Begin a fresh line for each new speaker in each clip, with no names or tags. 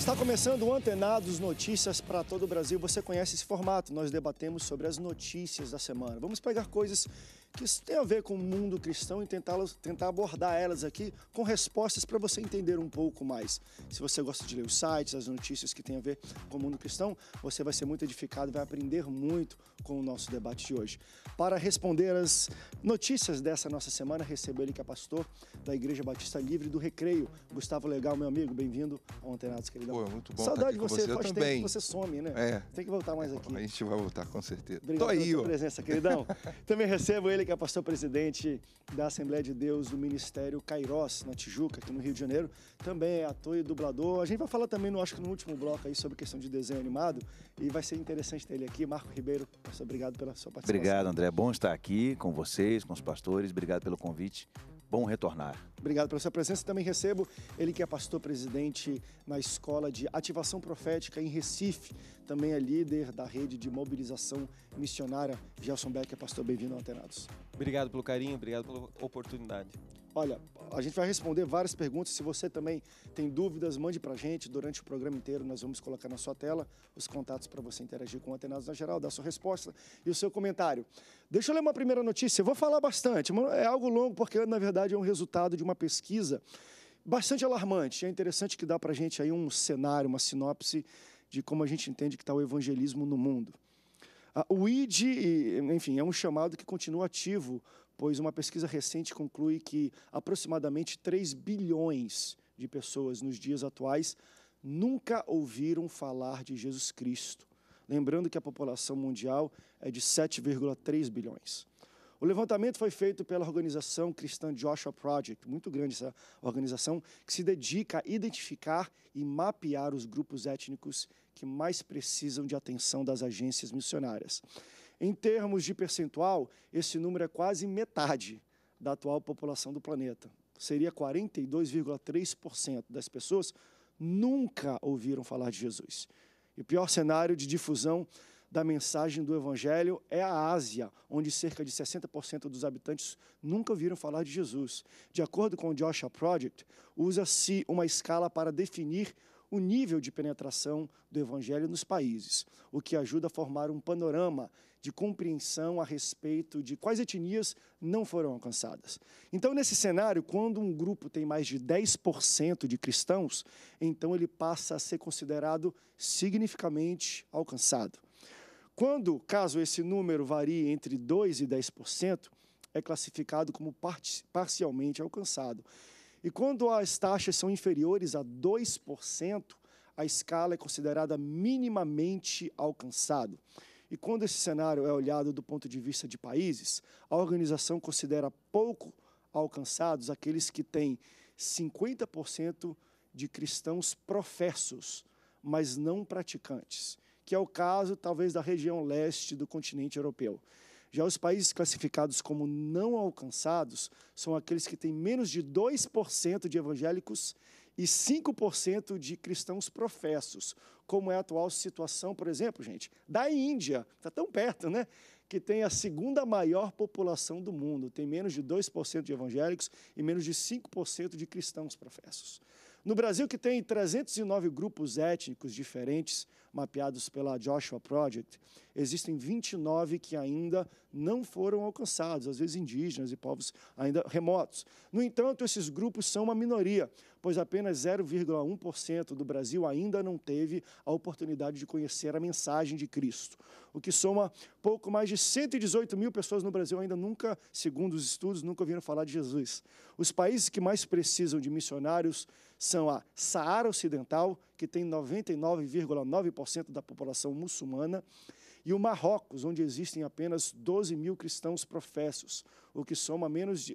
Está começando o Antenados Notícias para todo o Brasil. Você conhece esse formato? Nós debatemos sobre as notícias da semana. Vamos pegar coisas que isso tem a ver com o mundo cristão e tentar, tentar abordar elas aqui com respostas para você entender um pouco mais. Se você gosta de ler os sites, as notícias que tem a ver com o mundo cristão, você vai ser muito edificado, vai aprender muito com o nosso debate de hoje. Para responder as notícias dessa nossa semana, recebo ele que é pastor da Igreja Batista Livre do Recreio, Gustavo Legal, meu amigo, bem-vindo ao Antenados, queridão. Pô, muito bom Saudade tá de você, você, faz também. tempo que você some, né? É. Tem que voltar mais é, aqui. A gente vai voltar, com certeza. Obrigado Tô aí, pela ó. presença, queridão. também recebo ele ele que é pastor presidente da Assembleia de Deus do Ministério Cairós, na Tijuca, aqui no Rio de Janeiro. Também é ator e dublador. A gente vai falar também, no, acho que no último bloco aí, sobre questão de desenho animado. E vai ser interessante ter ele aqui. Marco Ribeiro, pastor, obrigado pela sua participação. Obrigado,
André. É bom estar aqui com vocês, com os pastores. Obrigado pelo convite bom retornar.
Obrigado pela sua presença. Também recebo ele que é pastor-presidente na Escola de Ativação Profética em Recife. Também é líder da rede de mobilização missionária. Gelson Becker, pastor, bem-vindo ao Antenados.
Obrigado pelo carinho, obrigado pela oportunidade.
Olha, a gente vai responder várias perguntas. Se você também tem dúvidas, mande para a gente. Durante o programa inteiro, nós vamos colocar na sua tela os contatos para você interagir com o Atenas na Geral, dar sua resposta e o seu comentário. Deixa eu ler uma primeira notícia. Eu vou falar bastante. É algo longo, porque na verdade é um resultado de uma pesquisa bastante alarmante. É interessante que dá para a gente aí um cenário, uma sinopse de como a gente entende que está o evangelismo no mundo. Ah, o ID, enfim, é um chamado que continua ativo pois uma pesquisa recente conclui que aproximadamente 3 bilhões de pessoas nos dias atuais nunca ouviram falar de Jesus Cristo. Lembrando que a população mundial é de 7,3 bilhões. O levantamento foi feito pela organização cristã Joshua Project, muito grande essa organização, que se dedica a identificar e mapear os grupos étnicos que mais precisam de atenção das agências missionárias. Em termos de percentual, esse número é quase metade da atual população do planeta. Seria 42,3% das pessoas nunca ouviram falar de Jesus. E o pior cenário de difusão da mensagem do Evangelho é a Ásia, onde cerca de 60% dos habitantes nunca ouviram falar de Jesus. De acordo com o Joshua Project, usa-se uma escala para definir o nível de penetração do Evangelho nos países, o que ajuda a formar um panorama de compreensão a respeito de quais etnias não foram alcançadas. Então, nesse cenário, quando um grupo tem mais de 10% de cristãos, então ele passa a ser considerado significativamente alcançado. Quando, caso esse número varie entre 2% e 10%, é classificado como parcialmente alcançado. E quando as taxas são inferiores a 2%, a escala é considerada minimamente alcançado. E quando esse cenário é olhado do ponto de vista de países, a organização considera pouco alcançados aqueles que têm 50% de cristãos professos, mas não praticantes, que é o caso talvez da região leste do continente europeu. Já os países classificados como não alcançados são aqueles que têm menos de 2% de evangélicos e 5% de cristãos professos, como é a atual situação, por exemplo, gente, da Índia, está tão perto, né? Que tem a segunda maior população do mundo, tem menos de 2% de evangélicos e menos de 5% de cristãos professos. No Brasil, que tem 309 grupos étnicos diferentes mapeados pela Joshua Project, existem 29 que ainda não foram alcançados, às vezes indígenas e povos ainda remotos. No entanto, esses grupos são uma minoria, pois apenas 0,1% do Brasil ainda não teve a oportunidade de conhecer a mensagem de Cristo, o que soma pouco mais de 118 mil pessoas no Brasil ainda nunca, segundo os estudos, nunca ouviram falar de Jesus. Os países que mais precisam de missionários são a Saara Ocidental, que tem 99,9% da população muçulmana, e o Marrocos, onde existem apenas 12 mil cristãos professos, o que soma, menos de,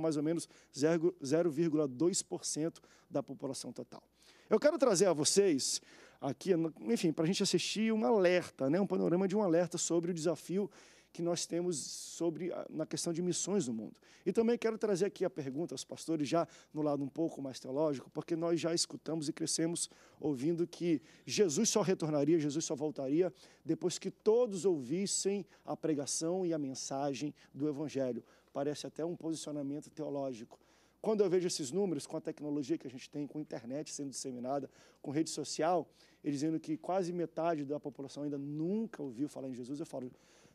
mais ou menos 0,2% da população total. Eu quero trazer a vocês aqui, enfim, para a gente assistir um alerta, né, um panorama de um alerta sobre o desafio que nós temos sobre na questão de missões no mundo. E também quero trazer aqui a pergunta aos pastores, já no lado um pouco mais teológico, porque nós já escutamos e crescemos ouvindo que Jesus só retornaria, Jesus só voltaria depois que todos ouvissem a pregação e a mensagem do Evangelho. Parece até um posicionamento teológico. Quando eu vejo esses números, com a tecnologia que a gente tem, com a internet sendo disseminada, com rede social, dizendo que quase metade da população ainda nunca ouviu falar em Jesus, eu falo,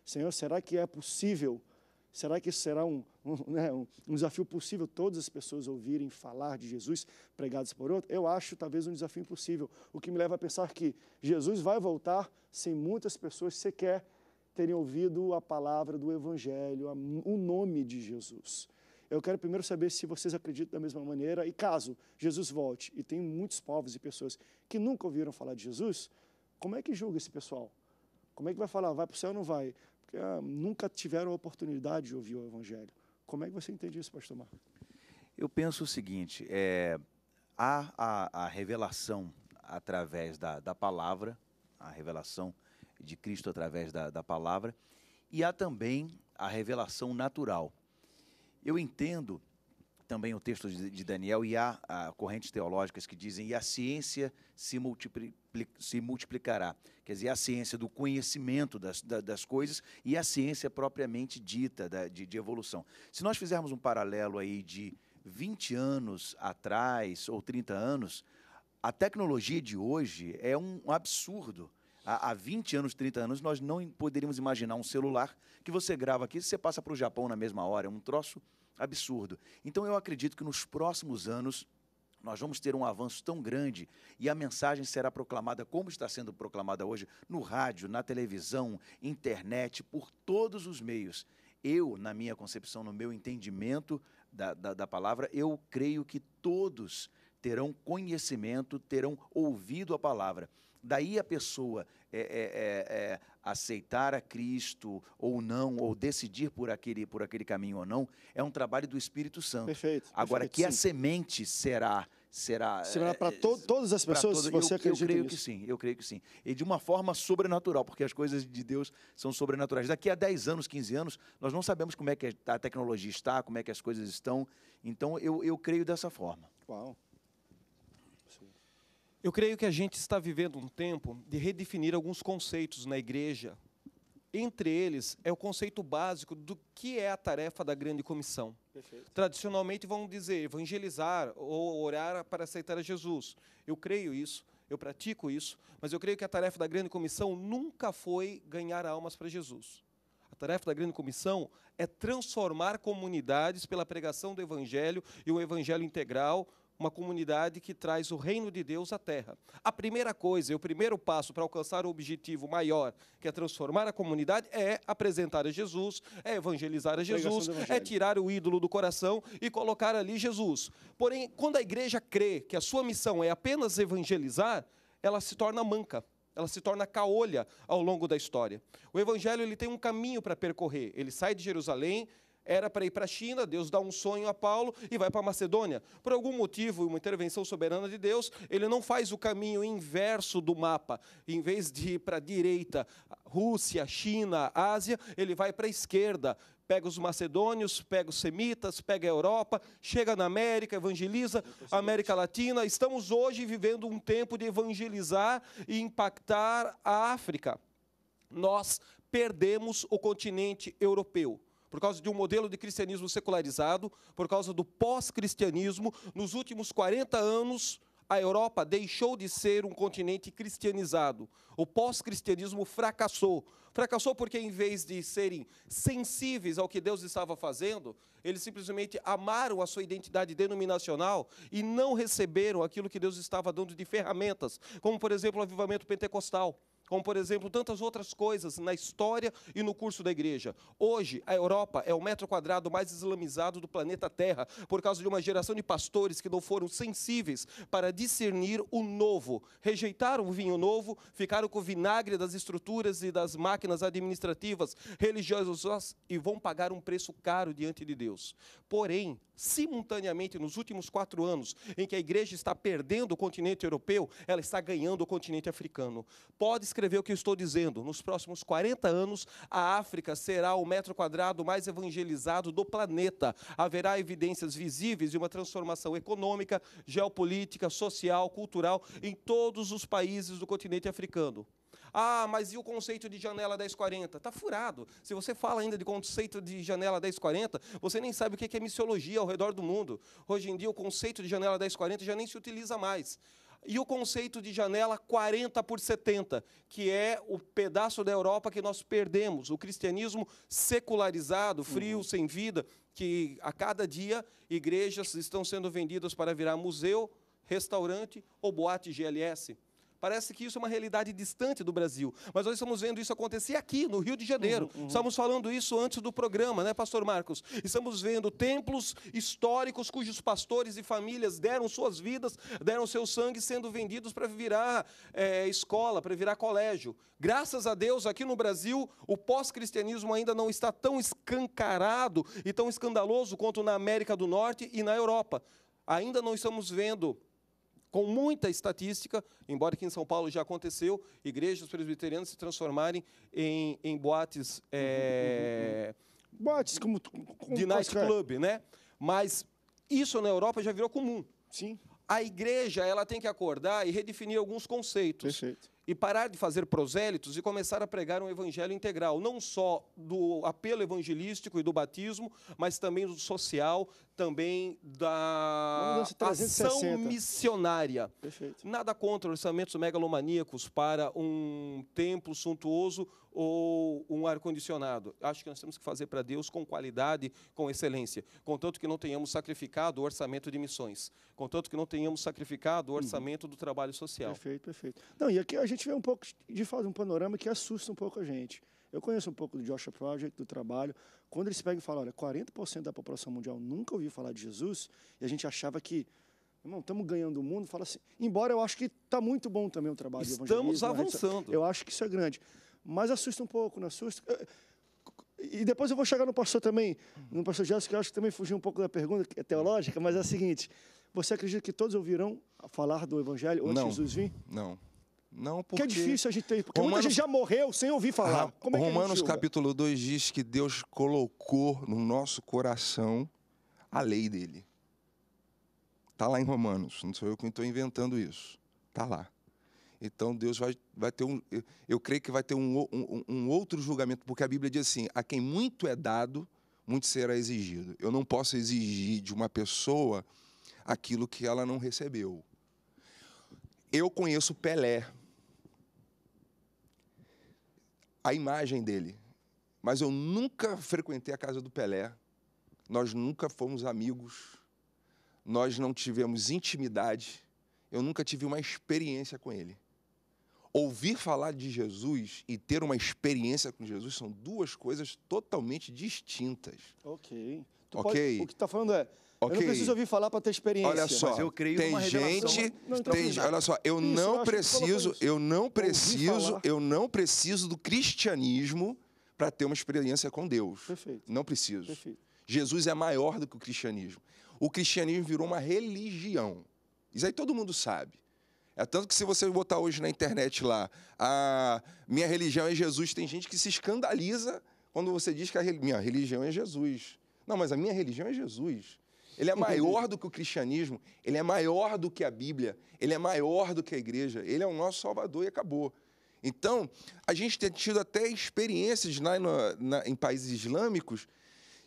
Senhor, será que é possível? Será que será um, um, né, um, desafio possível todas as pessoas ouvirem falar de Jesus pregadas por outro? Eu acho talvez um desafio impossível, o que me leva a pensar que Jesus vai voltar sem muitas pessoas sequer terem ouvido a palavra do Evangelho, a, o nome de Jesus. Eu quero primeiro saber se vocês acreditam da mesma maneira e caso Jesus volte e tem muitos povos e pessoas que nunca ouviram falar de Jesus, como é que julga esse pessoal? Como é que vai falar, vai para o céu ou não vai? Porque ah, nunca tiveram a oportunidade de ouvir o Evangelho. Como é que você entende isso, pastor Marco?
Eu penso o seguinte, é, há a, a revelação através da, da palavra, a revelação de Cristo através da, da palavra, e há também a revelação natural. Eu entendo também o texto de Daniel e há, correntes teológicas que dizem e a ciência se, multipli se multiplicará. Quer dizer, a ciência do conhecimento das, da, das coisas e a ciência propriamente dita da, de, de evolução. Se nós fizermos um paralelo aí de 20 anos atrás ou 30 anos, a tecnologia de hoje é um absurdo. Há 20 anos, 30 anos, nós não poderíamos imaginar um celular que você grava aqui e você passa para o Japão na mesma hora. É um troço absurdo. Então eu acredito que nos próximos anos nós vamos ter um avanço tão grande e a mensagem será proclamada como está sendo proclamada hoje no rádio, na televisão, internet, por todos os meios. Eu, na minha concepção, no meu entendimento da, da, da palavra, eu creio que todos terão conhecimento, terão ouvido a palavra. Daí a pessoa é é, é, é, aceitar a Cristo ou não, ou decidir por aquele, por aquele caminho ou não, é um trabalho do Espírito Santo. Perfeito. Agora, perfeito, que a semente será será será para é, to todas as pessoas todas, se você eu, acredita eu creio nisso. que sim eu creio que sim e de uma forma sobrenatural porque as coisas de Deus são sobrenaturais daqui a 10 anos 15 anos nós não sabemos como é que a tecnologia está como é que as coisas estão então eu, eu creio dessa forma Uau.
Eu creio que a gente está vivendo um tempo de redefinir alguns conceitos na igreja. Entre eles é o conceito básico do que é a tarefa da grande comissão. Perfeito. Tradicionalmente vão dizer evangelizar ou orar para aceitar a Jesus. Eu creio isso, eu pratico isso, mas eu creio que a tarefa da grande comissão nunca foi ganhar almas para Jesus. A tarefa da grande comissão é transformar comunidades pela pregação do evangelho e o evangelho integral uma comunidade que traz o reino de Deus à terra. A primeira coisa, o primeiro passo para alcançar o objetivo maior, que é transformar a comunidade, é apresentar a Jesus, é evangelizar a Jesus, é tirar o ídolo do coração e colocar ali Jesus. Porém, quando a igreja crê que a sua missão é apenas evangelizar, ela se torna manca ela se torna caolha ao longo da história. O evangelho ele tem um caminho para percorrer. Ele sai de Jerusalém, era para ir para a China, Deus dá um sonho a Paulo e vai para a Macedônia. Por algum motivo, uma intervenção soberana de Deus, ele não faz o caminho inverso do mapa. Em vez de ir para a direita, Rússia, China, Ásia, ele vai para a esquerda, pega os macedônios, pega os semitas, pega a Europa, chega na América, evangeliza a América Latina. Estamos hoje vivendo um tempo de evangelizar e impactar a África. Nós perdemos o continente europeu por causa de um modelo de cristianismo secularizado, por causa do pós-cristianismo, nos últimos 40 anos, a Europa deixou de ser um continente cristianizado. O pós-cristianismo fracassou. Fracassou porque, em vez de serem sensíveis ao que Deus estava fazendo, eles simplesmente amaram a sua identidade denominacional e não receberam aquilo que Deus estava dando de ferramentas, como, por exemplo, o avivamento pentecostal como por exemplo tantas outras coisas na história e no curso da igreja. Hoje, a Europa é o metro quadrado mais islamizado do planeta Terra, por causa de uma geração de pastores que não foram sensíveis para discernir o novo, rejeitaram o vinho novo, ficaram com o vinagre das estruturas e das máquinas administrativas religiosas e vão pagar um preço caro diante de Deus. Porém, simultaneamente, nos últimos quatro anos, em que a igreja está perdendo o continente europeu, ela está ganhando o continente africano. Pode escreveu o que eu estou dizendo. Nos próximos 40 anos, a África será o metro quadrado mais evangelizado do planeta. Haverá evidências visíveis de uma transformação econômica, geopolítica, social, cultural em todos os países do continente africano. Ah, mas e o conceito de janela 1040? Está furado. Se você fala ainda de conceito de janela 1040, você nem sabe o é que é missiologia ao redor do mundo. Hoje em dia, o conceito de janela 1040 já nem se utiliza mais. E o conceito de janela 40 por 70, que é o pedaço da Europa que nós perdemos, o cristianismo secularizado, frio, uhum. sem vida, que a cada dia igrejas estão sendo vendidas para virar museu, restaurante ou boate GLS. Parece que isso é uma realidade distante do Brasil, mas nós estamos vendo isso acontecer aqui no Rio de Janeiro. Uhum, uhum. Estamos falando isso antes do programa, né, pastor Marcos? Estamos vendo templos históricos cujos pastores e famílias deram suas vidas, deram seu sangue sendo vendidos para virar é, escola, para virar colégio. Graças a Deus, aqui no Brasil, o pós-cristianismo ainda não está tão escancarado e tão escandaloso quanto na América do Norte e na Europa. Ainda não estamos vendo com muita estatística, embora aqui em São Paulo já aconteceu, igrejas presbiterianas se transformarem em, em boates. É,
boates como. como de nightclub,
né? Mas isso na Europa já virou comum. Sim. A igreja ela tem que acordar e redefinir alguns conceitos. Perfeito e parar de fazer prosélitos e começar a pregar um evangelho integral, não só do apelo evangelístico e do batismo, mas também do social, também da ação missionária. Perfeito. Nada contra orçamentos megalomaníacos para um templo suntuoso ou um ar-condicionado. Acho que nós temos que fazer para Deus com qualidade, com excelência, contanto que não tenhamos sacrificado o orçamento de missões, contanto que não tenhamos sacrificado o uhum. orçamento do trabalho social. Perfeito,
perfeito. Não, e aqui a gente gente vê um pouco de fato um panorama que assusta um pouco a gente. Eu conheço um pouco do Joshua Project, do trabalho. Quando eles pegam e falam, olha, 40% da população mundial nunca ouviu falar de Jesus, e a gente achava que, irmão, estamos ganhando o mundo, fala assim. Embora eu acho que está muito bom também o trabalho Estamos né? avançando. Eu acho que isso é grande. Mas assusta um pouco, não assusta? E depois eu vou chegar no pastor também, no pastor Jéssica, que eu acho que também fugiu um pouco da pergunta que é teológica, mas é a seguinte: você acredita que todos ouvirão falar do evangelho antes de Jesus vir? Não. Não porque... Que é difícil a gente ter, porque Romanos... muita gente já morreu sem ouvir falar. Ah, Como é Romanos capítulo
2 diz que Deus colocou no nosso coração a lei dele. Está lá em Romanos, não sou eu que estou inventando isso. Está lá. Então Deus vai, vai ter um. Eu, eu creio que vai ter um, um, um outro julgamento, porque a Bíblia diz assim: a quem muito é dado, muito será exigido. Eu não posso exigir de uma pessoa aquilo que ela não recebeu. Eu conheço Pelé, a imagem dele, mas eu nunca frequentei a casa do Pelé, nós nunca fomos amigos, nós não tivemos intimidade, eu nunca tive uma experiência com ele. Ouvir falar de Jesus e ter uma experiência com Jesus são duas coisas totalmente distintas.
Ok. Tu ok. Pode, o que está falando é. Okay. Eu não preciso ouvir falar para ter experiência. Olha só, Mas eu creio tem gente, não, tem, olha só, eu isso, não eu preciso, eu
não preciso, eu não preciso do cristianismo para ter uma experiência com Deus. Perfeito. Não preciso. Perfeito. Jesus é maior do que o cristianismo. O cristianismo virou uma religião. Isso aí todo mundo sabe. É tanto que se você botar hoje na internet lá, a ah, minha religião é Jesus, tem gente que se escandaliza quando você diz que a minha religião é Jesus. Não, mas a minha religião é Jesus. Ele é maior do que o cristianismo, ele é maior do que a Bíblia, ele é maior do que a igreja, ele é o nosso Salvador e acabou. Então, a gente tem tido até experiências na, na, em países islâmicos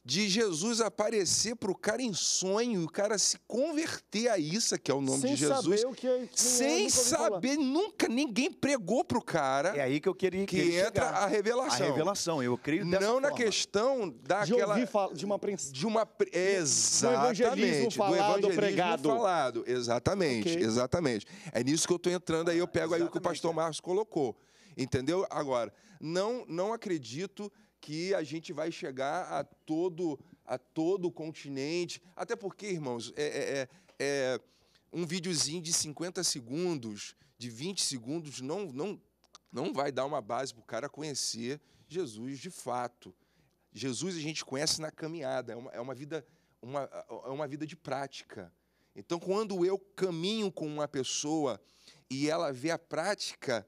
de Jesus aparecer para o cara em sonho e o cara se converter a isso, que é o nome sem de Jesus. Saber o que
é, sem saber,
falar. nunca ninguém pregou para o cara. É aí que eu queria que entra chegar. a revelação. A revelação,
eu creio dessa Não
forma. na questão daquela de, de uma de uma exatamente, do evangelismo falado, do evangelismo pregado. falado, exatamente, okay. exatamente. É nisso que eu estou entrando aí, eu ah, pego exatamente. aí o que o pastor é. Marcos colocou. Entendeu? Agora, não não acredito que a gente vai chegar a todo, a todo o continente. Até porque, irmãos, é, é, é, é um videozinho de 50 segundos, de 20 segundos, não, não, não vai dar uma base para o cara conhecer Jesus de fato. Jesus a gente conhece na caminhada, é uma, é uma, vida, uma, é uma vida de prática. Então, quando eu caminho com uma pessoa e ela vê a prática,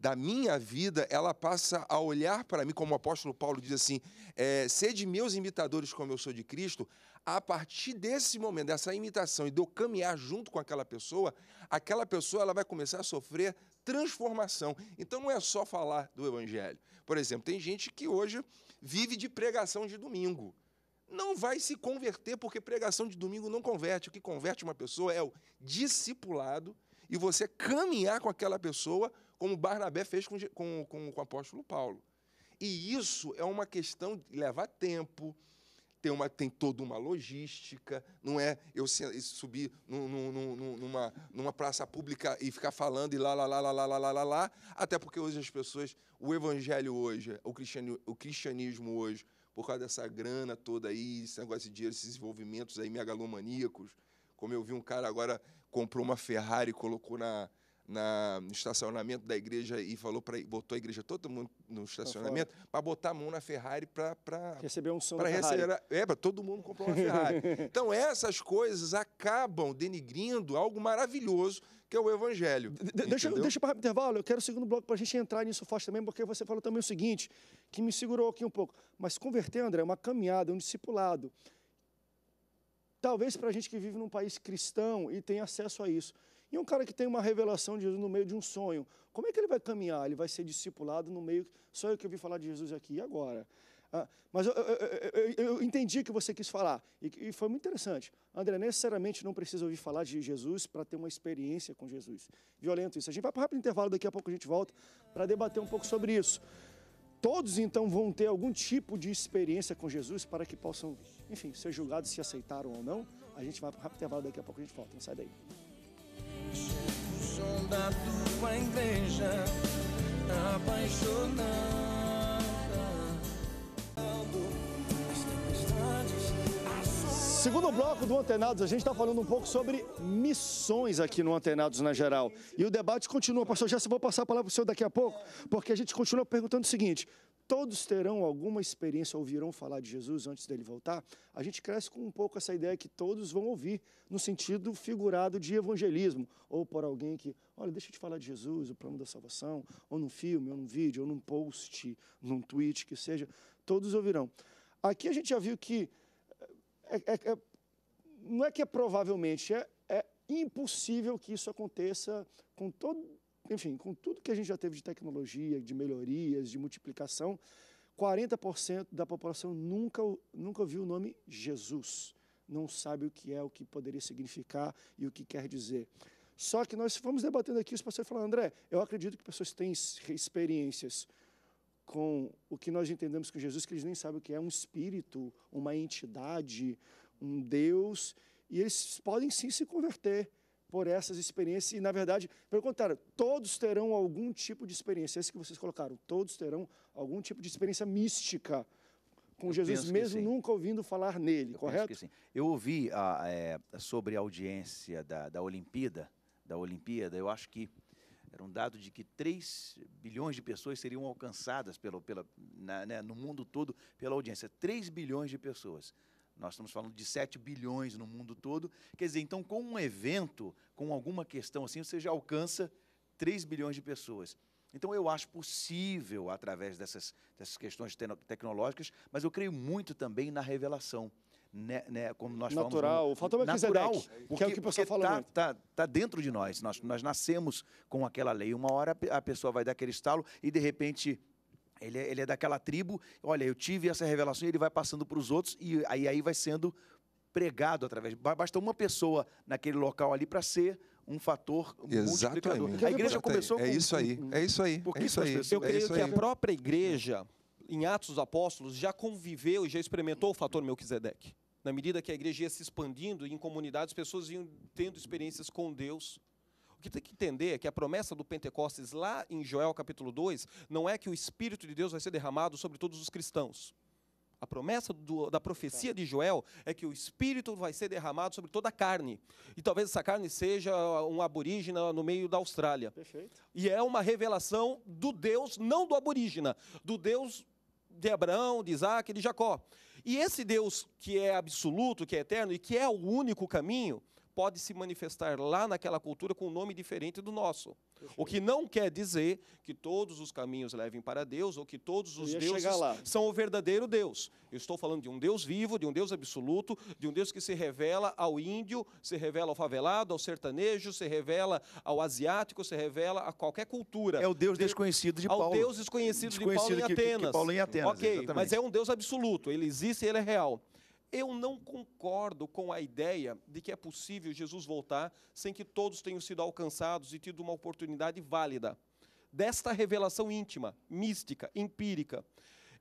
da minha vida, ela passa a olhar para mim, como o apóstolo Paulo diz assim: é, de meus imitadores como eu sou de Cristo. A partir desse momento, dessa imitação e de eu caminhar junto com aquela pessoa, aquela pessoa ela vai começar a sofrer transformação. Então não é só falar do evangelho. Por exemplo, tem gente que hoje vive de pregação de domingo não vai se converter, porque pregação de domingo não converte. O que converte uma pessoa é o discipulado e você caminhar com aquela pessoa como Barnabé fez com, com, com, com o apóstolo Paulo. E isso é uma questão de levar tempo, tem, uma, tem toda uma logística, não é eu subir num, num, num, numa, numa praça pública e ficar falando e lá, lá, lá, lá, lá, lá, lá, lá, lá, até porque hoje as pessoas, o evangelho hoje, o cristianismo, o cristianismo hoje, por causa dessa grana toda aí, esse negócio de dinheiro, esses envolvimentos aí megalomaníacos, como eu vi um cara agora comprou uma Ferrari e colocou na, na, no estacionamento da igreja e falou para botou a igreja todo mundo no estacionamento para botar a mão na Ferrari para receber um som para receber é para todo mundo comprar uma Ferrari então essas coisas acabam denigrindo algo maravilhoso que é o evangelho de, deixa deixa
para intervalo eu quero o segundo bloco para a gente entrar nisso forte também porque você falou também o seguinte que me segurou aqui um pouco mas converter André é uma caminhada um discipulado talvez para a gente que vive num país cristão e tem acesso a isso um cara que tem uma revelação de Jesus no meio de um sonho, como é que ele vai caminhar? Ele vai ser discipulado no meio. Só eu que ouvi falar de Jesus aqui e agora. Ah, mas eu, eu, eu, eu entendi o que você quis falar e, e, foi muito interessante. André, necessariamente não precisa ouvir falar de Jesus para ter uma experiência com Jesus. Violento isso. A gente vai para um rápido intervalo, daqui a pouco a gente volta para debater um pouco sobre isso. Todos então vão ter algum tipo de experiência com Jesus para que possam, enfim, ser julgados se aceitaram ou não. A gente vai para um rápido intervalo, daqui a pouco a gente volta. Não sai daí
o som da tua igreja, apaixonado.
Segundo bloco do Antenados, a gente está falando um pouco sobre missões aqui no Antenados na geral. E o debate continua. Pastor Jesse, vou passar a palavra para o senhor daqui a pouco, porque a gente continua perguntando o seguinte: todos terão alguma experiência, ouvirão falar de Jesus antes dele voltar? A gente cresce com um pouco essa ideia que todos vão ouvir, no sentido figurado de evangelismo, ou por alguém que, olha, deixa eu te falar de Jesus, o plano da salvação, ou num filme, ou num vídeo, ou num post, num tweet, que seja, todos ouvirão. Aqui a gente já viu que é, é, é, não é que é provavelmente, é, é impossível que isso aconteça com todo, enfim, com tudo que a gente já teve de tecnologia, de melhorias, de multiplicação. 40% da população nunca, nunca ouviu o nome Jesus, não sabe o que é, o que poderia significar e o que quer dizer. Só que nós fomos debatendo aqui, os pastores falaram, André, eu acredito que pessoas têm experiências com o que nós entendemos com Jesus, que eles nem sabem o que é um espírito, uma entidade, um Deus, e eles podem sim se converter por essas experiências, e na verdade, pelo contrário, todos terão algum tipo de experiência, esse que vocês colocaram, todos terão algum tipo de experiência mística com Eu Jesus, mesmo nunca ouvindo falar nele, Eu correto?
Eu ouvi a, ah, é, sobre a audiência da, da Olimpíada, da Olimpíada, eu acho que era um dado de que 3 bilhões de pessoas seriam alcançadas pelo pela, na, né, no mundo todo pela audiência. 3 bilhões de pessoas. Nós estamos falando de 7 bilhões no mundo todo. Quer dizer, então, com um evento, com alguma questão assim, você já alcança 3 bilhões de pessoas. Então, eu acho possível, através dessas, dessas questões tecnológicas, mas eu creio muito também na revelação né, né, como nós natural, falamos. No, falta natural, natural porque, é o que é o pessoal fala tá, muito. Tá, tá dentro de nós. nós, nós nascemos com aquela lei. Uma hora a pessoa vai dar aquele estalo e, de repente, ele é, ele é daquela tribo, olha, eu tive essa revelação e ele vai passando para os outros e aí, aí vai sendo pregado através. Basta uma pessoa naquele local ali para ser um fator Exatamente. multiplicador. A igreja começou é com... É isso
aí, é isso aí. É isso aí. Eu creio é isso aí. que a própria
igreja
em Atos dos Apóstolos, já conviveu e já experimentou o fator Melquisedeque. Na medida que a igreja ia se expandindo em comunidades, pessoas iam tendo experiências com Deus. O que tem que entender é que a promessa do Pentecostes, lá em Joel capítulo 2, não é que o Espírito de Deus vai ser derramado sobre todos os cristãos. A promessa do, da profecia de Joel é que o Espírito vai ser derramado sobre toda a carne. E talvez essa carne seja um aborígena no meio da Austrália. Perfeito. E é uma revelação do Deus, não do aborígena, do Deus de Abraão, de Isaac e de Jacó. E esse Deus que é absoluto, que é eterno e que é o único caminho, pode se manifestar lá naquela cultura com um nome diferente do nosso. O que não quer dizer que todos os caminhos levem para Deus ou que todos os deuses são o verdadeiro Deus. Eu estou falando de um Deus vivo, de um Deus absoluto, de um Deus que se revela ao índio, se revela ao favelado, ao sertanejo, se revela ao asiático, se revela a qualquer cultura. É o Deus desconhecido de Paulo. Ao Deus desconhecido, desconhecido de Paulo que, em Atenas. que Paulo em Atenas, ok, exatamente. mas é um Deus absoluto. Ele existe e ele é real. Eu não concordo com a ideia de que é possível Jesus voltar sem que todos tenham sido alcançados e tido uma oportunidade válida. Desta revelação íntima, mística, empírica,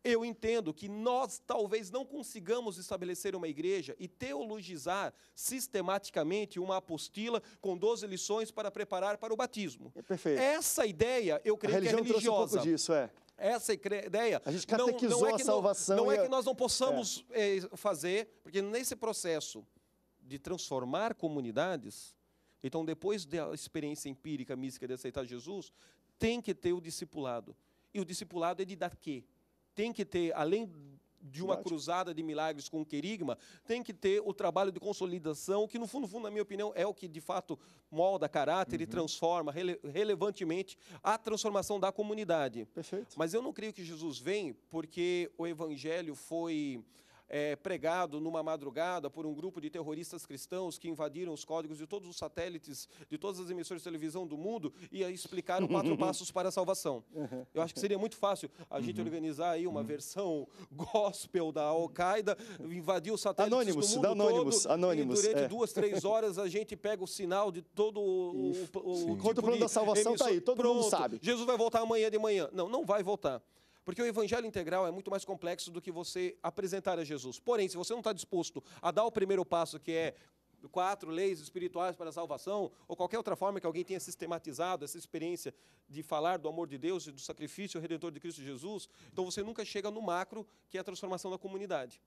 eu entendo que nós talvez não consigamos estabelecer uma igreja e teologizar sistematicamente uma apostila com 12 lições para preparar para o batismo.
É Essa
ideia, eu creio que é religiosa. Um pouco disso, é essa é ideia. A gente catequizou não, não é a salvação. Não, não é que nós não possamos é. Eh, fazer, porque nesse processo de transformar comunidades, então depois da experiência empírica, mística de aceitar Jesus, tem que ter o discipulado. E o discipulado é de dar quê? Tem que ter, além de uma cruzada de milagres com o querigma, tem que ter o trabalho de consolidação, que no fundo, fundo, na minha opinião, é o que de fato molda caráter uhum. e transforma rele relevantemente a transformação da comunidade. Perfeito. Mas eu não creio que Jesus vem porque o evangelho foi é, pregado numa madrugada por um grupo de terroristas cristãos que invadiram os códigos de todos os satélites, de todas as emissoras de televisão do mundo e explicaram quatro passos para a salvação. Eu acho que seria muito fácil a gente uhum. organizar aí uma uhum. versão gospel da Al-Qaeda, invadir os satélites anônimos, do mundo anônimos, todo, anônimos, e durante é. duas, três horas a gente pega o sinal de todo o... Isso, o, o, tipo o plano da salvação está aí, todo Pronto, mundo sabe. Jesus vai voltar amanhã de manhã. Não, não vai voltar. Porque o evangelho integral é muito mais complexo do que você apresentar a Jesus. Porém, se você não está disposto a dar o primeiro passo, que é quatro leis espirituais para a salvação, ou qualquer outra forma que alguém tenha sistematizado essa experiência de falar do amor de Deus e do sacrifício redentor de Cristo Jesus, então você nunca chega no macro, que é a transformação da comunidade.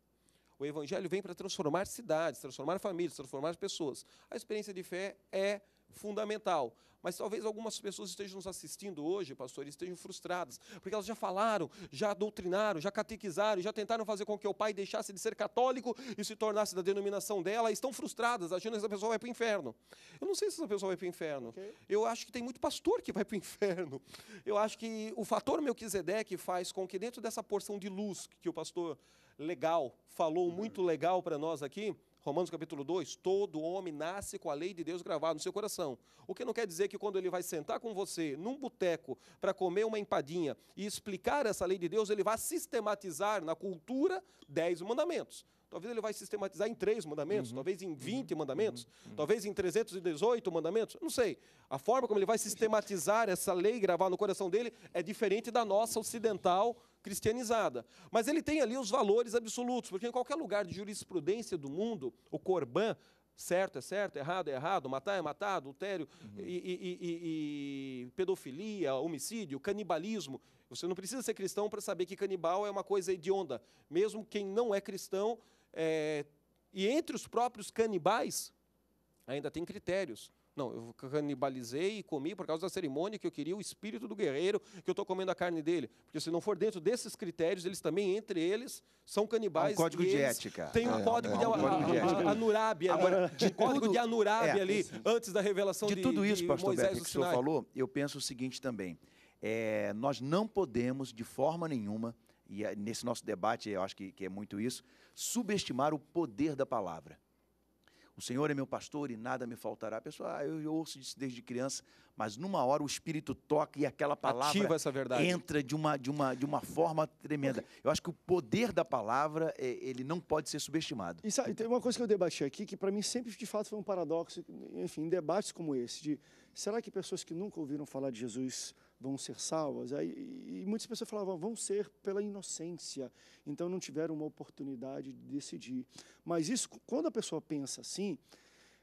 O evangelho vem para transformar cidades, transformar famílias, transformar pessoas. A experiência de fé é fundamental. Mas talvez algumas pessoas estejam nos assistindo hoje, pastor, e estejam frustradas, porque elas já falaram, já doutrinaram, já catequizaram, já tentaram fazer com que o pai deixasse de ser católico e se tornasse da denominação dela, e estão frustradas, achando que essa pessoa vai para o inferno. Eu não sei se essa pessoa vai para o inferno. Okay. Eu acho que tem muito pastor que vai para o inferno. Eu acho que o fator Melquisedeque faz com que dentro dessa porção de luz que o pastor legal falou uhum. muito legal para nós aqui, Romanos capítulo 2, todo homem nasce com a lei de Deus gravada no seu coração. O que não quer dizer que quando ele vai sentar com você num boteco para comer uma empadinha e explicar essa lei de Deus, ele vai sistematizar na cultura dez mandamentos. Talvez ele vai sistematizar em três mandamentos, uhum. talvez em 20 uhum. mandamentos, uhum. uhum. talvez em 318 mandamentos, não sei. A forma como ele vai sistematizar essa lei gravar no coração dele é diferente da nossa ocidental cristianizada. Mas ele tem ali os valores absolutos, porque em qualquer lugar de jurisprudência do mundo, o corban, certo é certo, é errado é errado, matar é matar, adultério uhum. e, e, e, e pedofilia, homicídio, canibalismo. Você não precisa ser cristão para saber que canibal é uma coisa hedionda. Mesmo quem não é cristão, é, e entre os próprios canibais, ainda tem critérios. Não, eu canibalizei e comi por causa da cerimônia que eu queria o espírito do guerreiro, que eu estou comendo a carne dele. Porque se não for dentro desses critérios, eles também, entre eles, são canibais. É, um código de ética. Tem um código, de, código de Anurábia. de é, código de Anurábia ali, antes da revelação de, de tudo isso, de pastor Moisés, Beto, que o senhor falou,
eu penso o seguinte também. É, nós não podemos, de forma nenhuma, e nesse nosso debate, eu acho que, que é muito isso, subestimar o poder da palavra. O Senhor é meu pastor e nada me faltará. Pessoal, pessoa, ah, eu, eu, ouço isso desde criança, mas numa hora o Espírito toca e aquela palavra entra de uma, de, uma, de uma forma tremenda. Eu acho que o poder da palavra, é, ele não pode ser subestimado. E sabe, tem
uma coisa que eu debati aqui, que para mim sempre de fato foi um paradoxo, enfim, em debates como esse, de será que pessoas que nunca ouviram falar de Jesus vão ser salvas. E, e muitas pessoas falavam, vão ser pela inocência, então não tiveram uma oportunidade de decidir. Mas isso, quando a pessoa pensa assim,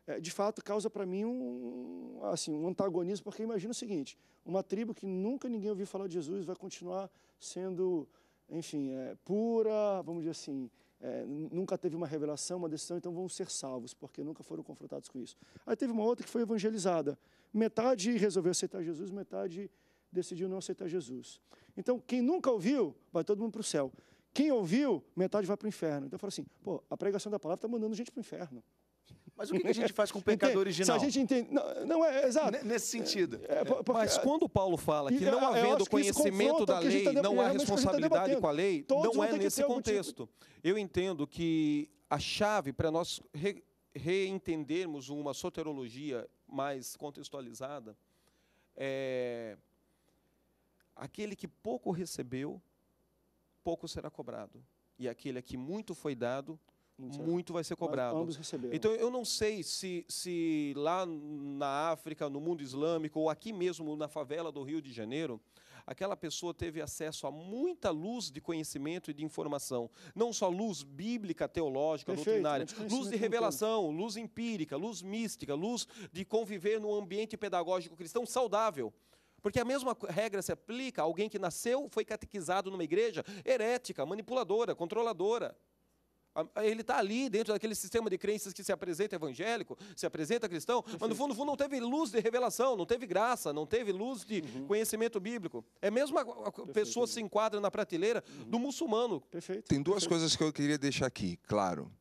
é, de fato causa para mim um, assim, um antagonismo, porque imagina o seguinte, uma tribo que nunca ninguém ouviu falar de Jesus vai continuar sendo, enfim, é, pura, vamos dizer assim, é, nunca teve uma revelação, uma decisão, então vão ser salvos, porque nunca foram confrontados com isso. Aí teve uma outra que foi evangelizada. Metade resolveu aceitar Jesus, metade decidiu não aceitar Jesus. Então, quem nunca ouviu, vai todo mundo para o céu. Quem ouviu, metade vai para o inferno. Então, fala assim, pô, a pregação da palavra está mandando gente para o inferno. Mas o que, a gente faz com o pecado entende? original? Se a gente entende. Não, não é, exato. Nesse sentido.
É,
é, porque, mas quando Paulo fala que não havendo conhecimento da lei, tá não há tá responsabilidade tá com a lei, Todos não é nesse tipo contexto. Tipo. Eu entendo que a chave para nós re, reentendermos uma soterologia mais contextualizada é Aquele que pouco recebeu, pouco será cobrado. E aquele a que muito foi dado, muito, muito vai ser cobrado. Ambos receberam. Então eu não sei se, se lá na África, no mundo islâmico, ou aqui mesmo na favela do Rio de Janeiro, aquela pessoa teve acesso a muita luz de conhecimento e de informação. Não só luz bíblica, teológica, Perfeito, doutrinária, luz de revelação, luz empírica, luz mística, luz de conviver num ambiente pedagógico cristão saudável. Porque a mesma regra se aplica a alguém que nasceu, foi catequizado numa igreja herética, manipuladora, controladora. Ele está ali dentro daquele sistema de crenças que se apresenta evangélico, se apresenta cristão, mas no fundo, no fundo não teve luz de revelação, não teve graça, não teve luz de uhum. conhecimento bíblico. É mesmo a, Perfeito. pessoa né? se enquadra na prateleira uhum. do muçulmano. Perfeito. Tem duas Perfeito. coisas
que eu queria deixar aqui, claro.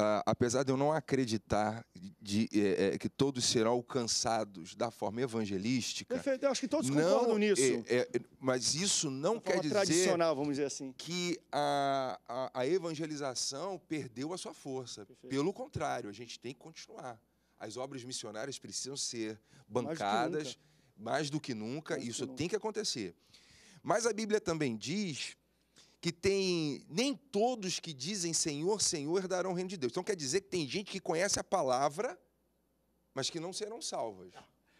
Ah, apesar de eu não acreditar de, é, que todos serão alcançados da forma evangelística. Perfeito, eu
acho que todos não, concordam nisso.
É, mas isso não quer dizer, tradicional, vamos dizer assim. que a, a, a evangelização perdeu a sua força. Perfeito. Pelo contrário, a gente tem que continuar. As obras missionárias precisam ser bancadas mais do que nunca, do que nunca. isso que nunca. tem que acontecer. Mas a Bíblia também diz que tem nem todos que dizem Senhor, Senhor darão o reino de Deus. Então quer dizer que tem gente que conhece a palavra, mas que não serão salvos.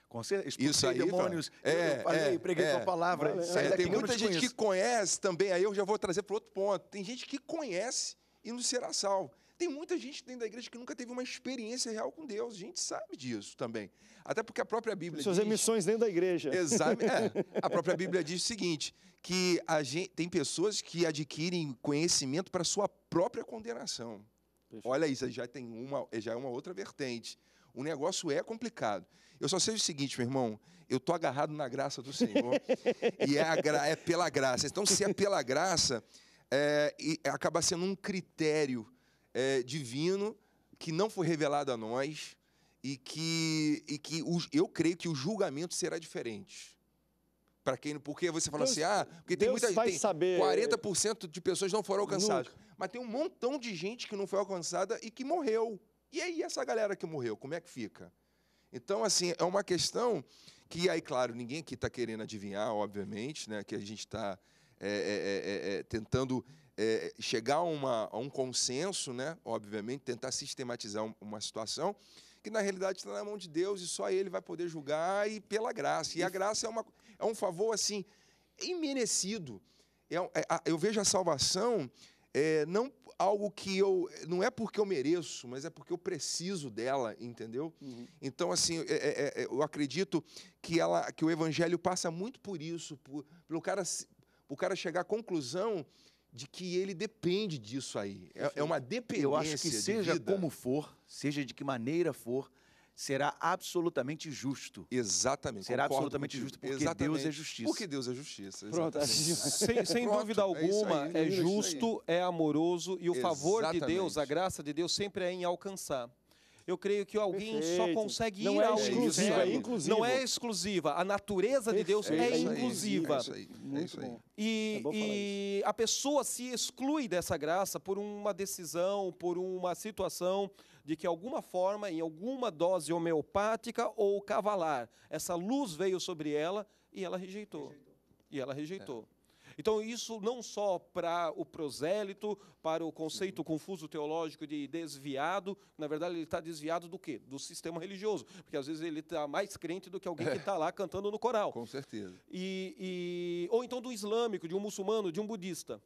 Com certeza, isso aí, demônios. É, eu falei, é, preguei é, a é. palavra. É, tem muita gente que conhece também, aí eu já vou trazer para outro ponto. Tem gente que conhece e não será salvo. Tem muita gente dentro da igreja que nunca teve uma experiência real com Deus. A gente sabe disso também. Até porque a própria Bíblia Suas diz... emissões dentro
da igreja. Exato. é, a própria Bíblia
diz o seguinte, que gente, tem pessoas que adquirem conhecimento para sua própria condenação. Perfeito. Olha isso, já, tem uma, já é uma outra vertente. O negócio é complicado. Eu só sei o seguinte, meu irmão, eu tô agarrado na graça do Senhor
e é, gra é,
pela graça. Então, se é pela graça, é, acaba sendo um critério é, divino que não foi revelado a nós e que, e que eu creio que o julgamento será diferente. Para quem, porque você fala Deus, assim, ah, porque tem Deus muita gente, saber. 40% de pessoas não foram alcançadas. Nunca. Mas tem um montão de gente que não foi alcançada e que morreu. E aí essa galera que morreu, como é que fica? Então, assim, é uma questão que aí, claro, ninguém aqui está querendo adivinhar, obviamente, né? Que a gente está é é, é, é, é, tentando é, chegar a, uma, a, um consenso, né? obviamente, tentar sistematizar uma situação que na realidade está na mão de Deus e só Ele vai poder julgar e pela graça. E a graça é, uma, é um favor assim imerecido. É, é eu vejo a salvação é, não algo que eu não é porque eu mereço, mas é porque eu preciso dela, entendeu? Uhum. Então assim, é, eu acredito que ela, que o Evangelho passa muito por isso, por, pelo cara, o cara chegar à conclusão de
que ele depende disso aí. É, é uma dependência. Eu acho que, seja vida. como for, seja de que maneira for, será absolutamente justo. Exatamente. Será absolutamente justo, porque exatamente. Deus é justiça.
Porque Deus é justiça. Pronto, assim, sem, sem Pronto, dúvida é alguma, é, aí, é justo,
é amoroso e o exatamente. favor de Deus, a graça de Deus sempre é em alcançar. Eu creio que alguém Perfeito. só consegue não ir é ao exclusiva, é inclusiva. Não é exclusiva. A natureza de Deus é, é inclusiva. É isso aí. É e, é a pessoa se exclui dessa graça por uma decisão, por uma situação de que, alguma forma, em alguma dose homeopática ou cavalar, essa luz veio sobre ela e ela rejeitou. rejeitou. E ela rejeitou. Então, isso não só para o prosélito, para o conceito confuso teológico de desviado, na verdade, ele está desviado do quê? Do sistema religioso. Porque às vezes ele está mais crente do que alguém que está é. lá cantando no coral.
Com certeza.
E, e, ou então do islâmico, de um muçulmano, de um budista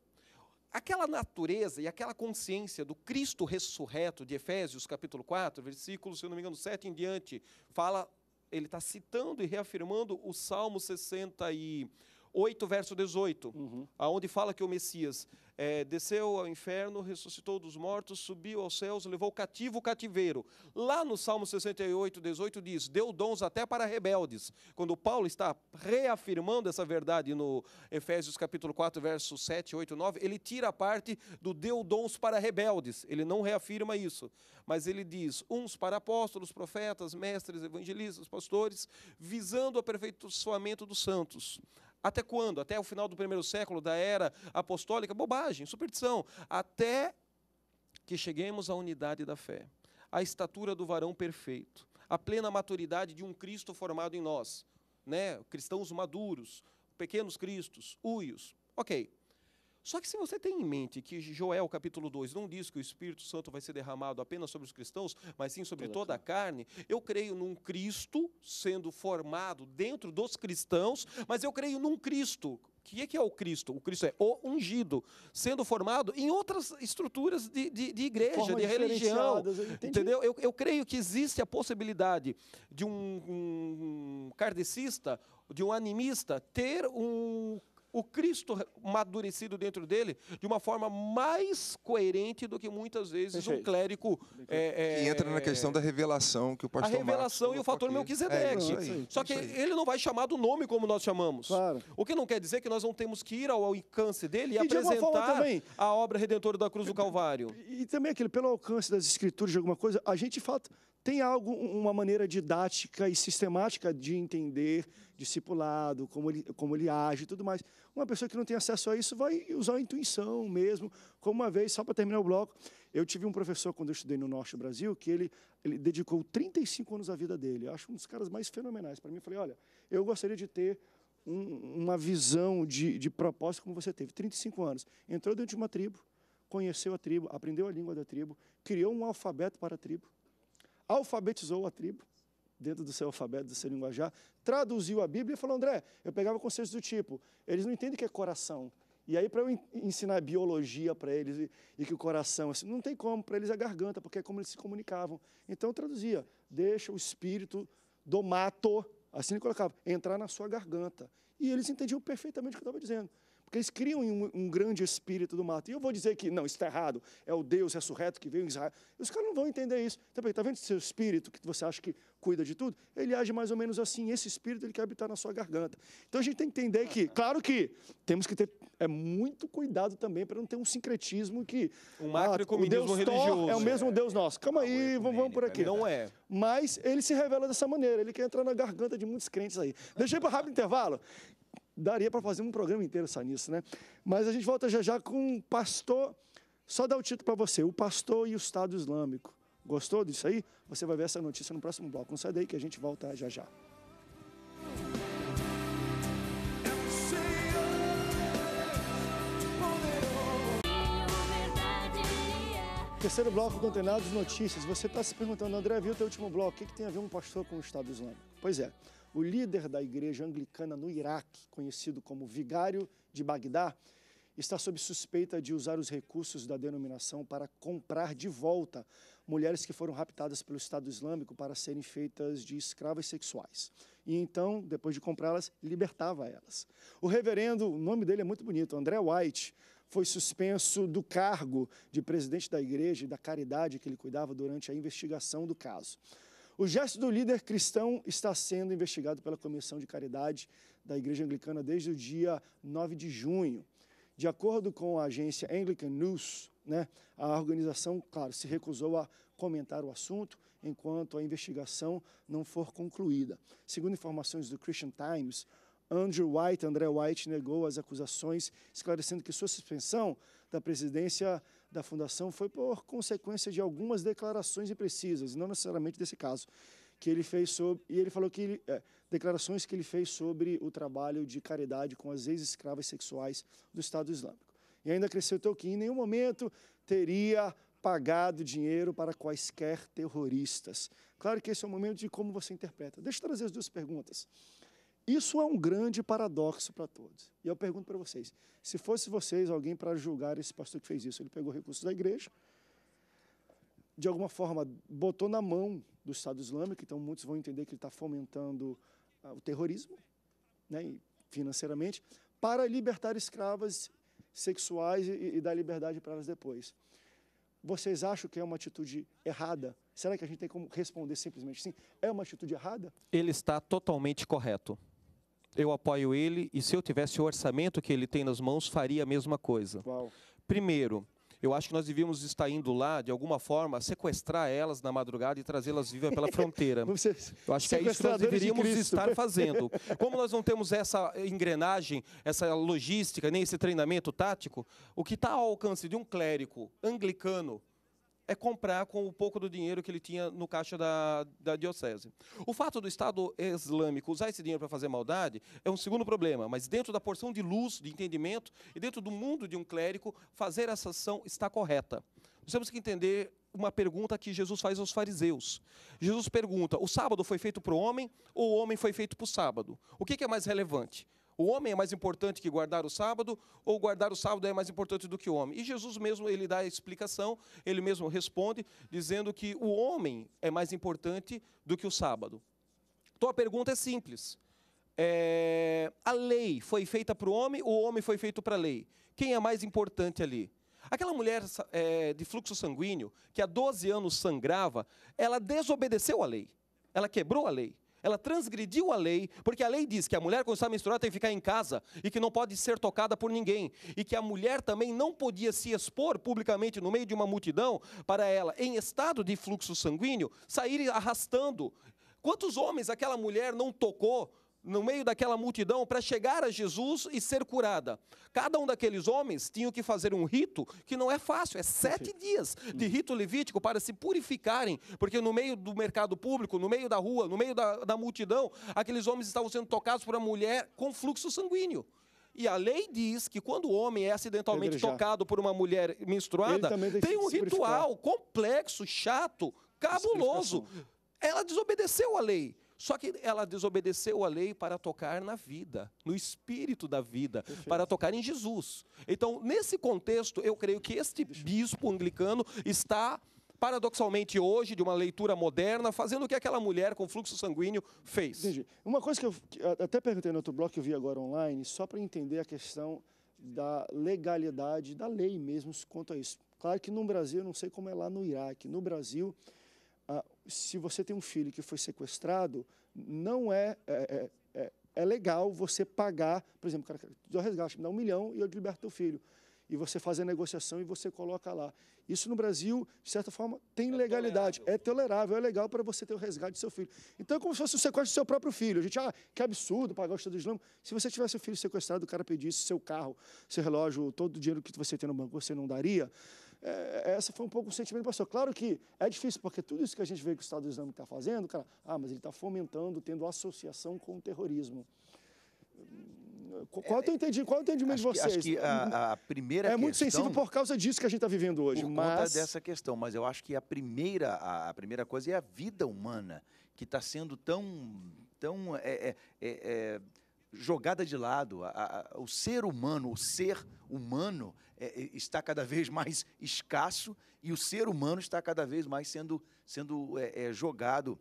aquela natureza e aquela consciência do Cristo ressurreto de Efésios capítulo 4, versículo, se não me engano, 7 em diante, fala, ele está citando e reafirmando o Salmo 60 e 8, verso 18, uhum. aonde fala que o Messias é, desceu ao inferno, ressuscitou dos mortos, subiu aos céus, levou cativo o cativeiro. Lá no Salmo 68, 18 diz: deu dons até para rebeldes. Quando Paulo está reafirmando essa verdade no Efésios capítulo 4, verso 7, 8, 9, ele tira a parte do deu dons para rebeldes. Ele não reafirma isso, mas ele diz: uns para apóstolos, profetas, mestres, evangelistas, pastores, visando o aperfeiçoamento dos santos até quando? Até o final do primeiro século da era apostólica? Bobagem, superstição. Até que cheguemos à unidade da fé, à estatura do varão perfeito, à plena maturidade de um Cristo formado em nós, né? Cristãos maduros, pequenos cristos, uios. OK. Só que se você tem em mente que Joel capítulo 2 não diz que o Espírito Santo vai ser derramado apenas sobre os cristãos, mas sim sobre toda a carne, eu creio num Cristo sendo formado dentro dos cristãos, mas eu creio num Cristo. O que é, que é o Cristo? O Cristo é o ungido, sendo formado em outras estruturas de, de, de igreja, Forma de religião. Eu entendeu? Eu, eu, creio que existe a possibilidade de um, um kardecista, de um animista, ter um o Cristo madurecido dentro dele de uma forma mais coerente do que muitas vezes um clérigo. É, é, que eh, eh, entra na questão da
revelação que o pastor A revelação e o fator Melquisedeque. É, Só que ele
não vai chamar do nome como nós chamamos. Claro. O que não quer dizer que nós não temos que ir ao alcance dele e, e apresentar também, a obra redentora da cruz do Calvário.
E, e também aquele, pelo alcance das escrituras de alguma coisa, a gente de tem algo, uma maneira didática e sistemática de entender discipulado, como ele, como ele age e tudo mais. Uma pessoa que não tem acesso a isso vai usar a intuição mesmo. Como uma vez, só para terminar o bloco, eu tive um professor quando eu estudei no Norte do Brasil que ele, ele dedicou 35 anos à vida dele. Eu acho um dos caras mais fenomenais para mim. Eu falei, olha, eu gostaria de ter um, uma visão de, de propósito como você teve. 35 anos. Entrou dentro de uma tribo, conheceu a tribo, aprendeu a língua da tribo, criou um alfabeto para a tribo, alfabetizou a tribo, dentro do seu alfabeto, do seu linguajar, traduziu a Bíblia e falou: André, eu pegava conceitos do tipo, eles não entendem o que é coração. E aí, para eu ensinar biologia para eles e, e, que o coração, assim, não tem como, para eles é garganta, porque é como eles se comunicavam. Então, eu traduzia: deixa o espírito do mato, assim ele colocava, entrar na sua garganta. E eles entendiam perfeitamente o que eu estava dizendo. Porque eles criam um, um, grande espírito do mato. E eu vou dizer que não, isso está errado. É o Deus ressurreto que veio em Israel. E os caras não vão entender isso. Também, então, está vendo seu espírito que você acha que cuida de tudo? Ele age mais ou menos assim. Esse espírito ele quer habitar na sua garganta. Então a gente tem que entender que, claro que temos que ter é, muito cuidado também para não ter um sincretismo que. Um macroecumenismo ah, religioso. É o mesmo é. Deus nosso. Calma ah, aí, vamos, vamos por aqui. Não é. Mas ele se revela dessa maneira. Ele quer entrar na garganta de muitos crentes aí. Deixei para rápido intervalo daria para fazer um programa inteiro só nisso, né? Mas a gente volta já já com um pastor. Só dá o título para você: O Pastor e o Estado Islâmico. Gostou disso aí? Você vai ver essa notícia no próximo bloco. Não sai daí que a gente volta já já. Terceiro bloco contenados notícias. Você está se perguntando, André, viu o teu último bloco? O que, que tem a ver um pastor com o Estado Islâmico? Pois é, o líder da igreja anglicana no Iraque, conhecido como Vigário de Bagdá, está sob suspeita de usar os recursos da denominação para comprar de volta mulheres que foram raptadas pelo Estado Islâmico para serem feitas de escravas sexuais. E então, depois de comprá-las, libertava elas. O reverendo, o nome dele é muito bonito, André White, foi suspenso do cargo de presidente da igreja e da caridade que ele cuidava durante a investigação do caso. O gesto do líder cristão está sendo investigado pela Comissão de Caridade da Igreja Anglicana desde o dia 9 de junho. De acordo com a agência Anglican News, né, a organização, claro, se recusou a comentar o assunto enquanto a investigação não for concluída. Segundo informações do Christian Times, Andrew White, André White, negou as acusações, esclarecendo que sua suspensão da presidência da fundação foi por consequência de algumas declarações imprecisas, não necessariamente desse caso, que ele fez sobre e ele falou que ele, é, declarações que ele fez sobre o trabalho de caridade com as ex-escravas sexuais do Estado Islâmico. E ainda acrescentou que em nenhum momento teria pagado dinheiro para quaisquer terroristas. Claro que esse é o momento de como você interpreta. Deixa eu trazer as duas perguntas. Isso é um grande paradoxo para todos. E eu pergunto para vocês: se fosse vocês alguém para julgar esse pastor que fez isso, ele pegou recursos da igreja, de alguma forma botou na mão do Estado Islâmico, então muitos vão entender que ele está fomentando ah, o terrorismo, né, financeiramente, para libertar escravas sexuais e, e dar liberdade para elas depois. Vocês acham que é uma atitude errada? Será que a gente tem como responder simplesmente sim? É uma atitude errada?
Ele está totalmente correto eu apoio ele e se eu tivesse o orçamento que ele tem nas mãos, faria a mesma coisa. Uau. Primeiro, eu acho que nós devíamos estar indo lá, de alguma forma, sequestrar elas na madrugada e trazê-las vivas pela fronteira. eu acho que é isso que nós deveríamos de estar fazendo. Como nós não temos essa engrenagem, essa logística, nem esse treinamento tático, o que está ao alcance de um clérigo anglicano é comprar com o pouco do dinheiro que ele tinha no caixa da, da diocese. O fato do Estado Islâmico usar esse dinheiro para fazer maldade é um segundo problema, mas dentro da porção de luz, de entendimento, e dentro do mundo de um clérigo, fazer essa ação está correta. Nós temos que entender uma pergunta que Jesus faz aos fariseus. Jesus pergunta: o sábado foi feito para o homem ou o homem foi feito para o sábado? O que é mais relevante? O homem é mais importante que guardar o sábado, ou guardar o sábado é mais importante do que o homem? E Jesus mesmo ele dá a explicação, ele mesmo responde, dizendo que o homem é mais importante do que o sábado. Então a pergunta é simples: é, a lei foi feita para o homem ou o homem foi feito para a lei? Quem é mais importante ali? Aquela mulher é, de fluxo sanguíneo, que há 12 anos sangrava, ela desobedeceu a lei, ela quebrou a lei ela transgrediu a lei, porque a lei diz que a mulher quando está menstruada tem que ficar em casa e que não pode ser tocada por ninguém, e que a mulher também não podia se expor publicamente no meio de uma multidão para ela, em estado de fluxo sanguíneo, sair arrastando. Quantos homens aquela mulher não tocou no meio daquela multidão para chegar a Jesus e ser curada. Cada um daqueles homens tinha que fazer um rito que não é fácil, é sete dias de hum. rito levítico para se purificarem, porque no meio do mercado público, no meio da rua, no meio da, da multidão, aqueles homens estavam sendo tocados por uma mulher com fluxo sanguíneo. E a lei diz que quando o homem é acidentalmente tocado por uma mulher menstruada, tem um ritual complexo, chato, cabuloso. Ela desobedeceu a lei. Só que ela desobedeceu a lei para tocar na vida, no espírito da vida, Perfeito. para tocar em Jesus. Então, nesse contexto, eu creio que este bispo anglicano está paradoxalmente hoje, de uma leitura moderna, fazendo o que aquela mulher com fluxo sanguíneo fez. Entendi.
Uma coisa que eu até perguntei no outro bloco, que eu vi agora online, só para entender a questão da legalidade, da lei mesmo quanto a isso. Claro que no Brasil, eu não sei como é lá no Iraque, no Brasil, ah, se você tem um filho que foi sequestrado, não é, é, é, é, é legal você pagar, por exemplo, cara, do resgate, me dá um milhão e eu liberto teu filho. E você faz a negociação e você coloca lá. Isso no Brasil, de certa forma, tem é legalidade. Tolerável. É tolerável, é legal para você ter o resgate do seu filho. Então é como se fosse o sequestro do seu próprio filho. A gente, ah, que absurdo pagar o Estado Islâmico. Se você tivesse o filho sequestrado, o cara pedisse seu carro, seu relógio, todo o dinheiro que você tem no banco, você não daria? é, é esse foi um pouco o sentimento que passou. Claro que é difícil, porque tudo isso que a gente vê que o Estado Islâmico está fazendo, cara, ah, mas ele está fomentando, tendo associação com o terrorismo. Qual, é, eu entendi, qual é o entendimento de vocês? Que, acho que a, a primeira É muito questão, sensível por causa disso que a gente está vivendo hoje. Por mas... conta dessa
questão, mas eu acho que a primeira, a, primeira coisa é a vida humana, que está sendo tão, tão é, é, é, é jogada de lado. A, a, o ser humano, o ser humano é, é, está cada vez mais escasso e o ser humano está cada vez mais sendo, sendo é, é, jogado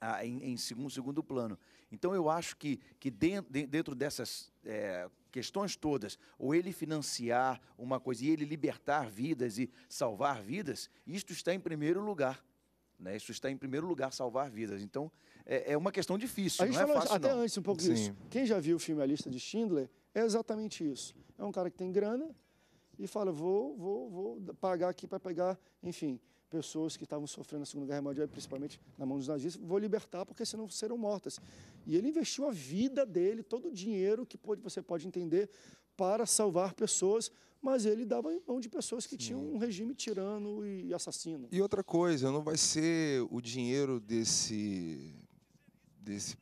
a, em, em, segundo, segundo plano. Então, eu acho que, que dentro, dentro dessas é, questões todas, ou ele financiar uma coisa e ele libertar vidas e salvar vidas, isto está em primeiro lugar. Né? Isso está em primeiro lugar, salvar vidas. Então, é, é uma questão difícil. A gente não é falou é fácil, até não. antes um pouco Sim. disso.
Quem já viu o filme A Lista de Schindler é exatamente isso. É um cara que tem grana e fala: vou, vou, vou pagar aqui para pegar, enfim, pessoas que estavam sofrendo a Segunda Guerra Mundial, principalmente na mão dos nazistas, vou libertar porque senão serão mortas. E ele investiu a vida dele, todo o dinheiro que pode, você pode entender, para salvar pessoas, mas ele dava em mão de pessoas que Sim. tinham um regime tirano e assassino.
E outra coisa, não vai ser o dinheiro desse desse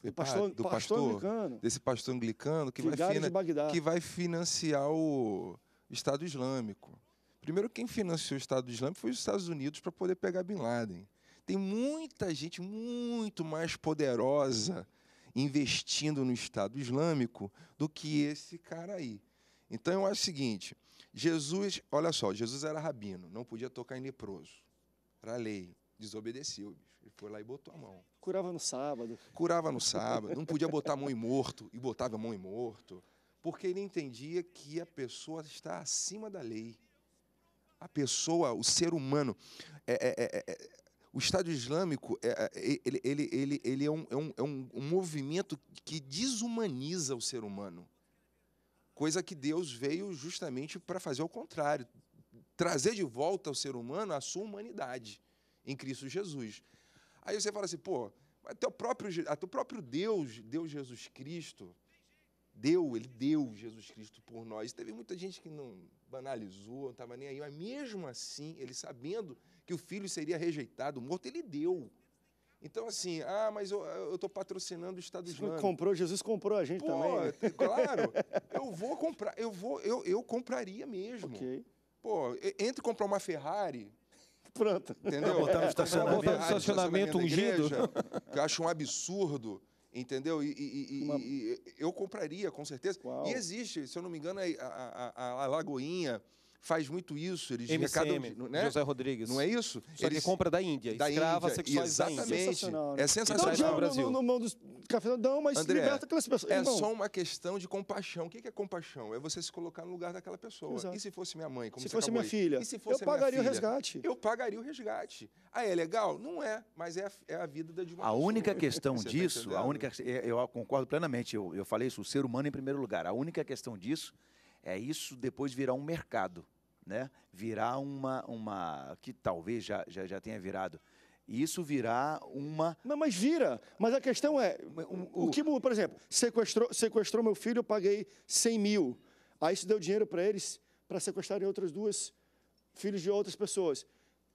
do pastor, do pastor, pastor anglicano, desse pastor anglicano que, vai, fina, que vai financiar o Estado Islâmico. Primeiro, quem financiou o Estado Islâmico foi os Estados Unidos para poder pegar Bin Laden. Tem muita gente muito mais poderosa investindo no Estado Islâmico do que esse cara aí. Então eu acho o seguinte: Jesus, olha só, Jesus era rabino, não podia tocar em leproso. Era lei, desobedeceu. Ele foi lá e botou a mão. Curava no sábado. Curava no sábado. Não podia botar a mão em morto e botava a mão em morto. Porque ele entendia que a pessoa está acima da lei. A pessoa, o ser humano. É, é, é, é, é o Estado Islâmico é, ele, ele, ele, ele é, um, é, um, é um movimento que desumaniza o ser humano. Coisa que Deus veio justamente para fazer o contrário trazer de volta ao ser humano a sua humanidade em Cristo Jesus. Aí você fala assim, pô, até o próprio, até ah, próprio Deus, Deus Jesus Cristo, deu, ele deu Jesus Cristo por nós. Teve muita gente que não banalizou, não estava nem aí, mas mesmo assim, ele sabendo que o filho seria rejeitado, morto, ele deu. Então, assim, ah, mas eu estou patrocinando o Estado Islâmico. Comprou, Jesus
comprou a gente Pô, também. Né? É,
claro, eu vou comprar, eu vou, eu, eu compraria mesmo. Okay. Pô, entre comprar uma Ferrari
pronto. Entendeu? botar no é, estacionamento, estacionamento, ungido.
eu acho um absurdo. Entendeu? E, e, e, Uma... e eu compraria, com certeza. Uau. E existe, se eu não me engano, é a, a, a Lagoinha, faz muito isso. Eles
MCM, arrecadam, né? José Rodrigues. Não é isso? Só eles... compra da Índia, da escrava Índia, sexuais exatamente. da é Índia. Sensacional, né? É sensacional. Não, no Brasil. não
no café não, mas André, liberta aquelas pessoas. É Irmão. só
uma questão de compaixão. O que é compaixão? É você se colocar no lugar daquela pessoa. Exato. E se fosse minha mãe? Como se fosse minha filha. E se fosse eu pagaria filha? o resgate. Eu pagaria o resgate. Ah, é legal? Não é, mas é a, é a vida de uma A pessoa. única questão tá disso, tá a
única, é, eu concordo plenamente, eu, eu falei isso, o ser humano em primeiro lugar. A única questão disso é isso depois virar um mercado, né? Virar uma uma que talvez já já, já tenha virado. E isso
virá uma. Não, mas vira. Mas a questão é: o, o que, por exemplo, sequestrou, sequestrou meu filho, eu paguei 100 mil. Aí isso deu dinheiro para eles para sequestrarem outras duas filhos de outras pessoas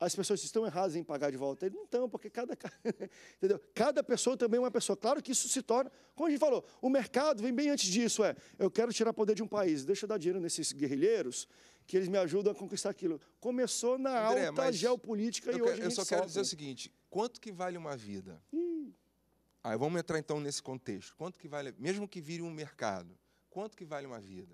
as pessoas estão erradas em pagar de volta. Ele não estão, porque cada. entendeu? Cada pessoa também é uma pessoa. Claro que isso se torna. Como a gente falou, o mercado vem bem antes disso. É, eu quero tirar poder de um país, deixa eu dar dinheiro nesses guerrilheiros, que eles me ajudam a conquistar aquilo. Começou na André, alta geopolítica e hoje. Quero, eu só quero sofre. dizer o
seguinte: quanto que vale uma vida? Hum. Aí vamos entrar então nesse contexto. Quanto que vale, mesmo que vire um mercado, quanto que vale uma vida?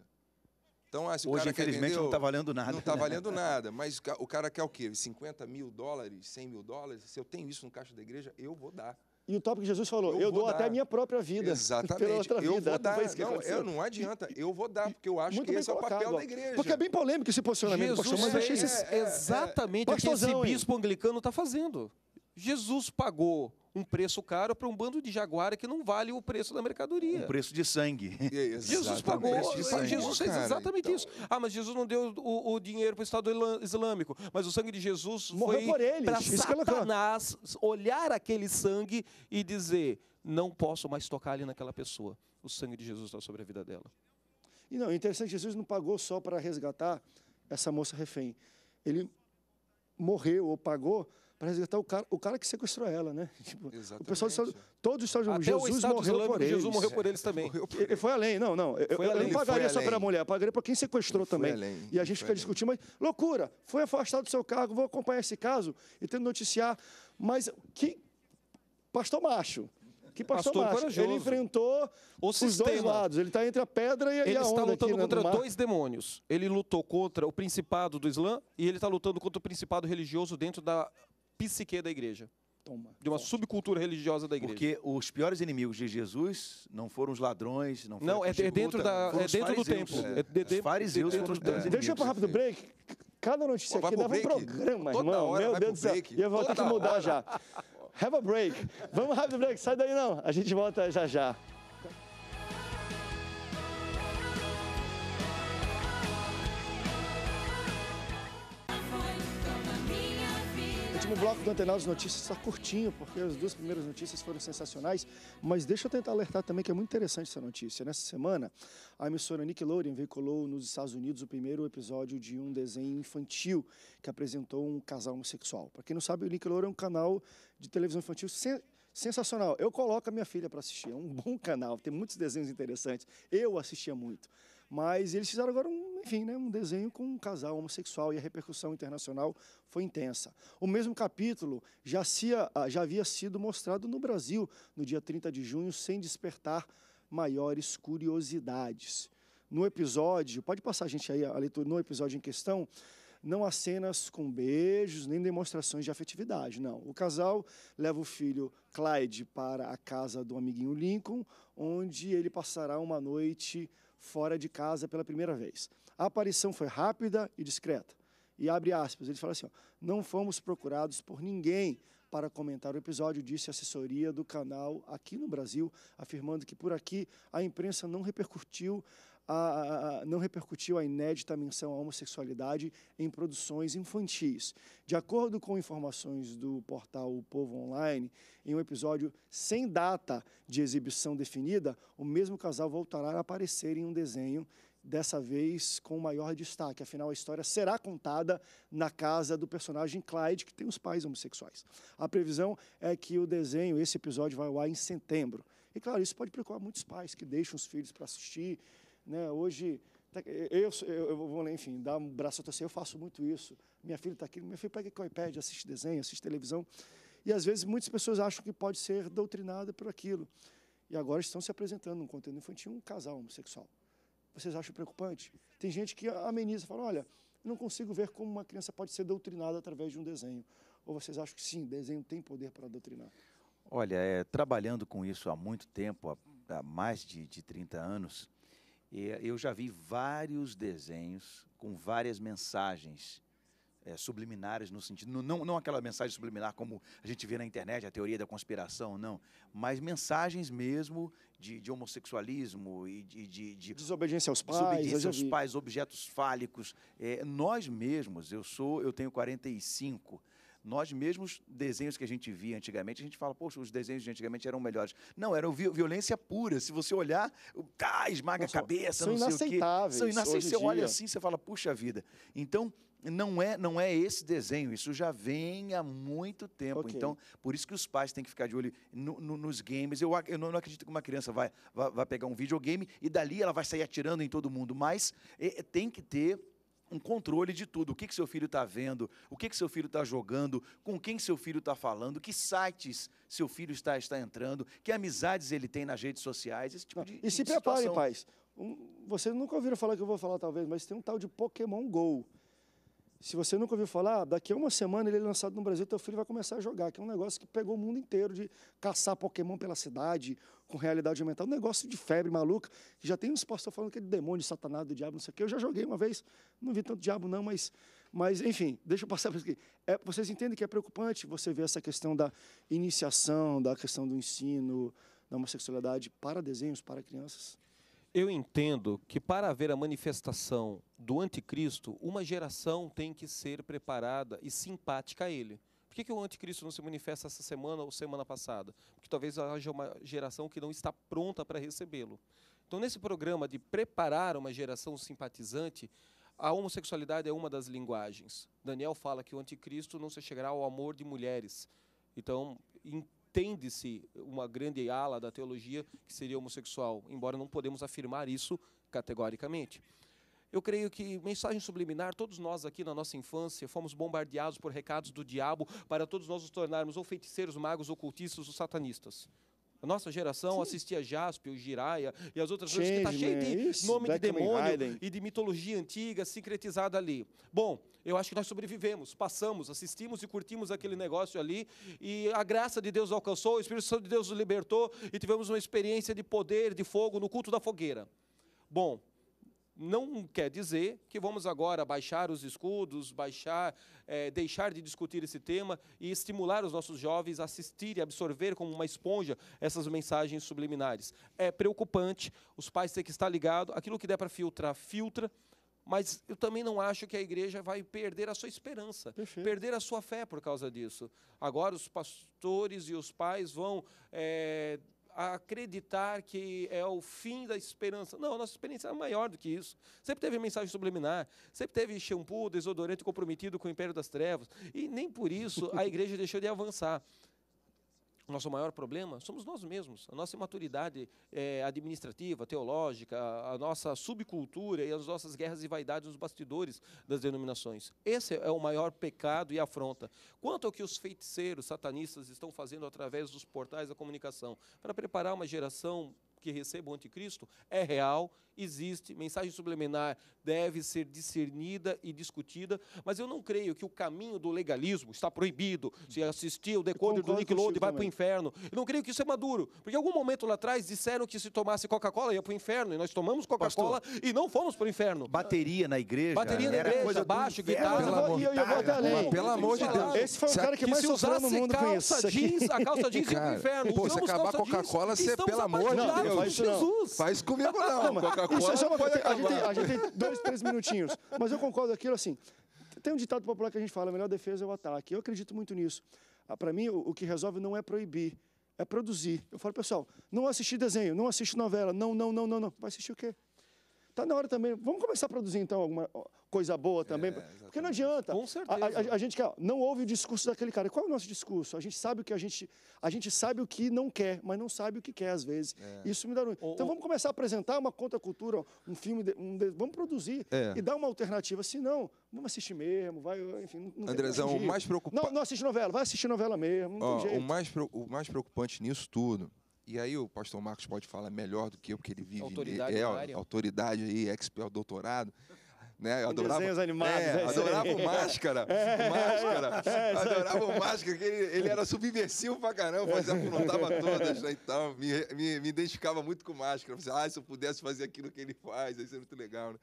Então, assim, Hoje, infelizmente, não está valendo nada. Não está né? valendo nada. Mas o cara quer o quê? 50 mil dólares, 100 mil dólares? Se eu tenho isso no caixa da igreja, eu vou dar.
E o tópico que Jesus falou, eu, eu dou dar. até a minha própria vida. Exatamente. eu vida. vou dar. Não, não, eu, não
adianta, eu vou dar, porque eu acho Muito que esse colocado, é o papel da igreja.
Porque é bem polêmico esse posicionamento, Jesus pastor, mas achei é, esse... é, exatamente o que esse bispo anglicano está
fazendo. Jesus
pagou um preço caro para um bando de jaguara que não vale o preço da mercadoria. Um preço
de sangue. É, Jesus pagou. Um sangue, Jesus fez cara, exatamente
então... isso. Ah, mas Jesus não deu o, o dinheiro para o Estado Islâmico. Mas o sangue de Jesus Morreu foi para é Satanás olhar aquele sangue e dizer: não posso mais tocar ali naquela pessoa. O sangue de Jesus está sobre a vida dela.
E não, é interessante, Jesus não pagou só para resgatar essa moça refém. Ele morreu ou pagou para resgatar tá o cara, o cara que sequestrou ela, né? Tipo, Exatamente. O pessoal do todos os Estados Unidos, Jesus morreu por eles. Jesus é, morreu por eles também. ele. foi além, não, não. Foi eu, além, eu não pagaria só para a mulher, eu pagaria para quem sequestrou ele também. Além, e a gente fica discutindo, mas loucura, foi afastado do seu cargo, vou acompanhar esse caso e tento noticiar. Mas que pastor macho, que pastor, pastor macho. Corajoso. Ele enfrentou o os dois lados. Ele está entre a pedra e ele a onda. Ele está lutando aqui, né, contra dois
demônios. Ele lutou contra o principado do Islã e ele está lutando contra o principado religioso dentro da psique da igreja. Toma,
de uma forte. subcultura religiosa da igreja. Porque os piores inimigos de Jesus não foram os ladrões, não foram Não, é, é dentro, da, é dentro do templo. É, é, é fariseus dentro do templo. Deixa eu
para rápido break. Cada notícia Pô, aqui dava um programa, Toda irmão. Hora, Meu Deus do céu. E eu vou ter que mudar já. Have a break. Vamos rápido break. Sai daí não. A gente volta já já. último bloco do Antenados Notícias está curtinho, porque as duas primeiras notícias foram sensacionais, mas deixa eu tentar alertar também que é muito interessante essa notícia. Nessa semana, a emissora Nickelodeon veiculou nos Estados Unidos o primeiro episódio de um desenho infantil que apresentou um casal homossexual. Para quem não sabe, o Nickelodeon é um canal de televisão infantil sem sensacional. Eu coloco a minha filha para assistir. É um bom canal, tem muitos desenhos interessantes. Eu assistia muito. Mas eles fizeram agora um, enfim, né, um desenho com um casal homossexual e a repercussão internacional foi intensa. O mesmo capítulo já, ah, já havia sido mostrado no Brasil no dia 30 de junho, sem despertar maiores curiosidades. No episódio, pode passar a gente aí a leitura, no episódio em questão, não há cenas com beijos nem demonstrações de afetividade, não. O casal leva o filho Clyde para a casa do amiguinho Lincoln, onde ele passará uma noite fora de casa pela primeira vez. A aparição foi rápida e discreta. E abre aspas, ele fala assim: ó, não fomos procurados por ninguém para comentar o episódio, disse a assessoria do canal aqui no Brasil, afirmando que por aqui a imprensa não repercutiu a, a, não repercutiu a inédita menção à homossexualidade em produções infantis. De acordo com informações do portal O Povo Online, em um episódio sem data de exibição definida, o mesmo casal voltará a aparecer em um desenho, dessa vez com maior destaque. Afinal, a história será contada na casa do personagem Clyde, que tem os pais homossexuais. A previsão é que o desenho, esse episódio, vai ao ar em setembro. E claro, isso pode preocupar muitos pais que deixam os filhos para assistir né? Hoje, tá, eu, eu, eu vou, enfim, dar um braço a torcer, eu faço muito isso. Minha filha está aqui, minha filha pega o iPad, assiste desenho, assiste televisão. E às vezes muitas pessoas acham que pode ser doutrinada por aquilo. E agora estão se apresentando num conteúdo infantil um casal homossexual. Vocês acham preocupante? Tem gente que ameniza, fala, olha, não consigo ver como uma criança pode ser doutrinada através de um desenho. Ou vocês acham que sim, desenho tem poder para doutrinar?
Olha, é, trabalhando com isso há muito tempo, há, há mais de, de 30 anos, eh, eu já vi vários desenhos com várias mensagens é, subliminares no sentido não, não aquela mensagem subliminar como a gente vê na internet a teoria da conspiração não mas mensagens mesmo de, de homossexualismo e de, de, de, desobediência aos pais desobediência aos pais objetos fálicos é, nós mesmos eu sou eu tenho 45 nós mesmos, desenhos que a gente via antigamente, a gente fala, poxa, os desenhos de antigamente eram melhores. Não, eram violência pura. Se você olhar, tá, esmaga a cabeça, são não sei o quê. São inaceitáveis. Você olha assim, você fala, puxa vida. Então, não é, não é esse desenho, isso já vem há muito tempo. Okay. Então, por isso que os pais têm que ficar de olho no, no, nos games. Eu, eu, não acredito que uma criança vai, vai, vai, pegar um videogame e dali ela vai sair atirando em todo mundo, mas é, é tem que ter um controle de tudo. O que, que seu filho está vendo, o que, que seu filho está jogando, com quem seu filho está falando, que sites seu filho está, está entrando, que amizades ele tem nas redes sociais, esse tipo de E se preparem, pais.
Um, vocês nunca ouviram falar que eu vou falar, talvez, mas tem um tal de Pokémon GO. Se você nunca ouviu falar, daqui a uma semana ele é lançado no Brasil, teu filho vai começar a jogar, que é um negócio que pegou o mundo inteiro de caçar Pokémon pela cidade, com realidade aumentada, um negócio de febre maluca, que já tem uns pastores falando que é de demônio, de satanás, do diabo, não sei o quê. Eu já joguei uma vez, não vi tanto diabo não, mas, mas enfim, deixa eu passar para aqui. É, vocês entendem que é preocupante você ver essa questão da iniciação, da questão do ensino, da homossexualidade para desenhos, para crianças?
Eu entendo que para haver a manifestação do anticristo, uma geração tem que ser preparada e simpática a ele. Por que, que o anticristo não se manifesta essa semana ou semana passada? Porque talvez haja uma geração que não está pronta para recebê-lo. Então, nesse programa de preparar uma geração simpatizante, a homossexualidade é uma das linguagens. Daniel fala que o anticristo não se chegará ao amor de mulheres. Então, entende-se uma grande ala da teologia que seria homossexual, embora não podemos afirmar isso categoricamente. Eu creio que mensagem subliminar, todos nós aqui na nossa infância fomos bombardeados por recados do diabo para todos nós nos tornarmos ou feiticeiros, magos, ocultistas ou satanistas. A nossa geração Sim. assistia Jaspe, o Jiraya e as outras Change, coisas que está cheio de isso, nome de demônio e de mitologia antiga sincretizada ali. Bom, eu acho que nós sobrevivemos, passamos, assistimos e curtimos aquele negócio ali e a graça de Deus alcançou, o Espírito Santo de Deus nos libertou e tivemos uma experiência de poder, de fogo no culto da fogueira. Bom, não quer dizer que vamos agora baixar os escudos, baixar, é, deixar de discutir esse tema e estimular os nossos jovens a assistir e absorver como uma esponja essas mensagens subliminares. É preocupante, os pais têm que estar ligados, aquilo que der para filtrar, filtra, mas eu também não acho que a igreja vai perder a sua esperança, Perfeito. perder a sua fé por causa disso. Agora os pastores e os pais vão... É, acreditar que é o fim da esperança. Não, a nossa experiência é maior do que isso. Sempre teve mensagem subliminar, sempre teve shampoo, desodorante comprometido com o império das trevas, e nem por isso a igreja deixou de avançar nosso maior problema somos nós mesmos, a nossa imaturidade é, administrativa, teológica, a, a nossa subcultura e as nossas guerras e vaidades nos bastidores das denominações. Esse é o maior pecado e afronta. Quanto ao que os feiticeiros satanistas estão fazendo através dos portais da comunicação para preparar uma geração que receba o anticristo é real, existe, mensagem subliminar deve ser discernida e discutida, mas eu não creio que o caminho do legalismo está proibido. Se assistir o decoder do Nickelodeon vai para o inferno. Eu não creio que isso é maduro, porque em algum momento lá atrás disseram que se tomasse Coca-Cola ia para o inferno, e nós tomamos Coca-Cola e não fomos para o inferno. Bateria na igreja. Bateria na igreja, coisa baixo, guitarra. Pelo amor, eu, eu vou pelo amor de Deus. Esse foi o cara que mais sofreu no mundo com isso. Jeans, a calça
jeans ia para o inferno. Pô, se acabar Coca-Cola, você, é pelo amor de Deus faz isso Jesus. não. Faz comigo
não. Coca-Cola é pode a, gente tem, a gente tem dois, três minutinhos. Mas eu concordo aquilo assim. Tem um ditado popular que a gente fala, a melhor defesa é o ataque. Eu acredito muito nisso. Ah, Para mim, o, o que resolve não é proibir, é produzir. Eu falo, pessoal, não assistir desenho, não assiste novela, não, não, não, não, não. Vai assistir o quê? Está na hora também. Vamos começar a produzir, então, alguma coisa boa é, também. É, porque não adianta. Com certeza. A, a, a gente quer, não ouve o discurso daquele cara. Qual é o nosso discurso? A gente sabe o que a gente. A gente sabe o que não quer, mas não sabe o que quer, às vezes. É. Isso me dá ruim. O, então vamos começar a apresentar uma contracultura, um filme. um vamos produzir é. e dar uma alternativa. Se não, vamos assistir mesmo. Vai, enfim, não Andrezão, o mais preocupante. Não, não assiste novela, vai assistir novela mesmo. Ó, o, mais,
o mais preocupante nisso tudo e aí o pastor Marcos pode falar melhor do que eu, porque ele vive autoridade é, é autoridade aí, expert doutorado. Né? Eu adorava, desenhos animados. É, é adorava o Máscara. É, é, máscara. É, é, é adorava o Máscara, porque ele, ele era subversivo pra caramba, mas aprontava todas. Né? Então, me, me, me, identificava muito com o Máscara. Pensava, ah, se eu pudesse fazer aquilo que ele faz, isso é muito legal. Né?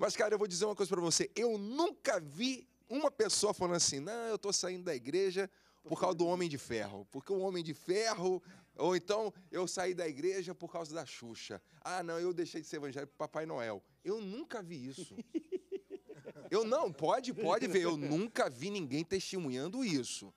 Mas, cara, eu vou dizer uma coisa para você. Eu nunca vi uma pessoa falando assim, não, eu tô saindo da igreja por causa do Homem de Ferro. Porque o Homem de Ferro ou então eu saí da igreja por causa da Xuxa. Ah, não, eu deixei de ser evangélico para Papai Noel. Eu nunca vi isso. Eu não, pode, pode ver. Eu nunca vi ninguém testemunhando isso.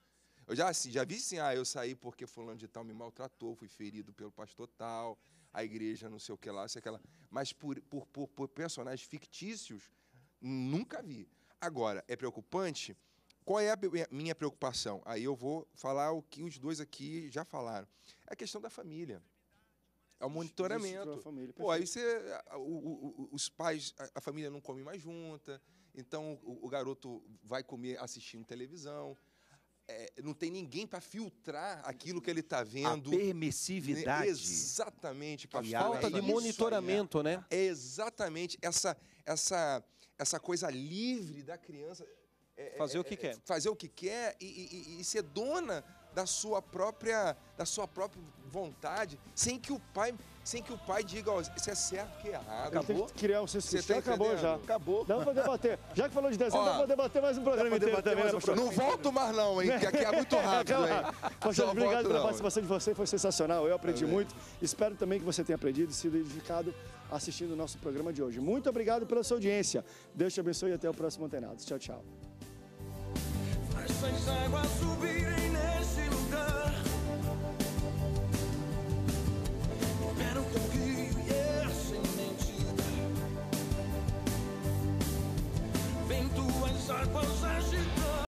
Eu já, assim, já vi sim, ah, eu saí porque fulano de tal me maltratou, fui ferido pelo pastor tal, a igreja não sei o que lá, sei aquela. Mas por, por, por, por personagens fictícios, nunca vi. Agora, é preocupante qual é a é, minha preocupação? Aí eu vou falar o que os dois aqui já falaram. É a questão da família. É o monitoramento. Família, Pô, aí você, o, o, os pais, a, família não come mais junta, então o, o garoto vai comer assistindo televisão. É, não tem ninguém para filtrar aquilo que ele está vendo. A permissividade. Né? Exatamente, pastor. Falta de monitoramento, né? É exatamente essa, essa, essa coisa livre da criança. É, é, fazer o é, que é, quer. Fazer o que quer e, e, e, ser dona da sua própria da sua própria vontade, sem que o pai sem que o pai diga, ó, isso é certo, que é errado. Acabou. Tem que criar um sistema, tá acabou já. Acabou. Dá pra debater. Já
que falou de dezembro ó, dá pra debater mais um programa inteiro debater mais um programa. Não volto mais não, hein, que aqui é muito rápido, hein. Poxa, obrigado pela participação de você, foi sensacional, eu aprendi Valeu. muito. Espero também que você tenha aprendido e sido edificado assistindo o nosso programa de hoje. Muito obrigado pela sua audiência. Deus te abençoe e até o próximo antenado. Tchau, tchau.
Vejo as águas subirem neste lugar.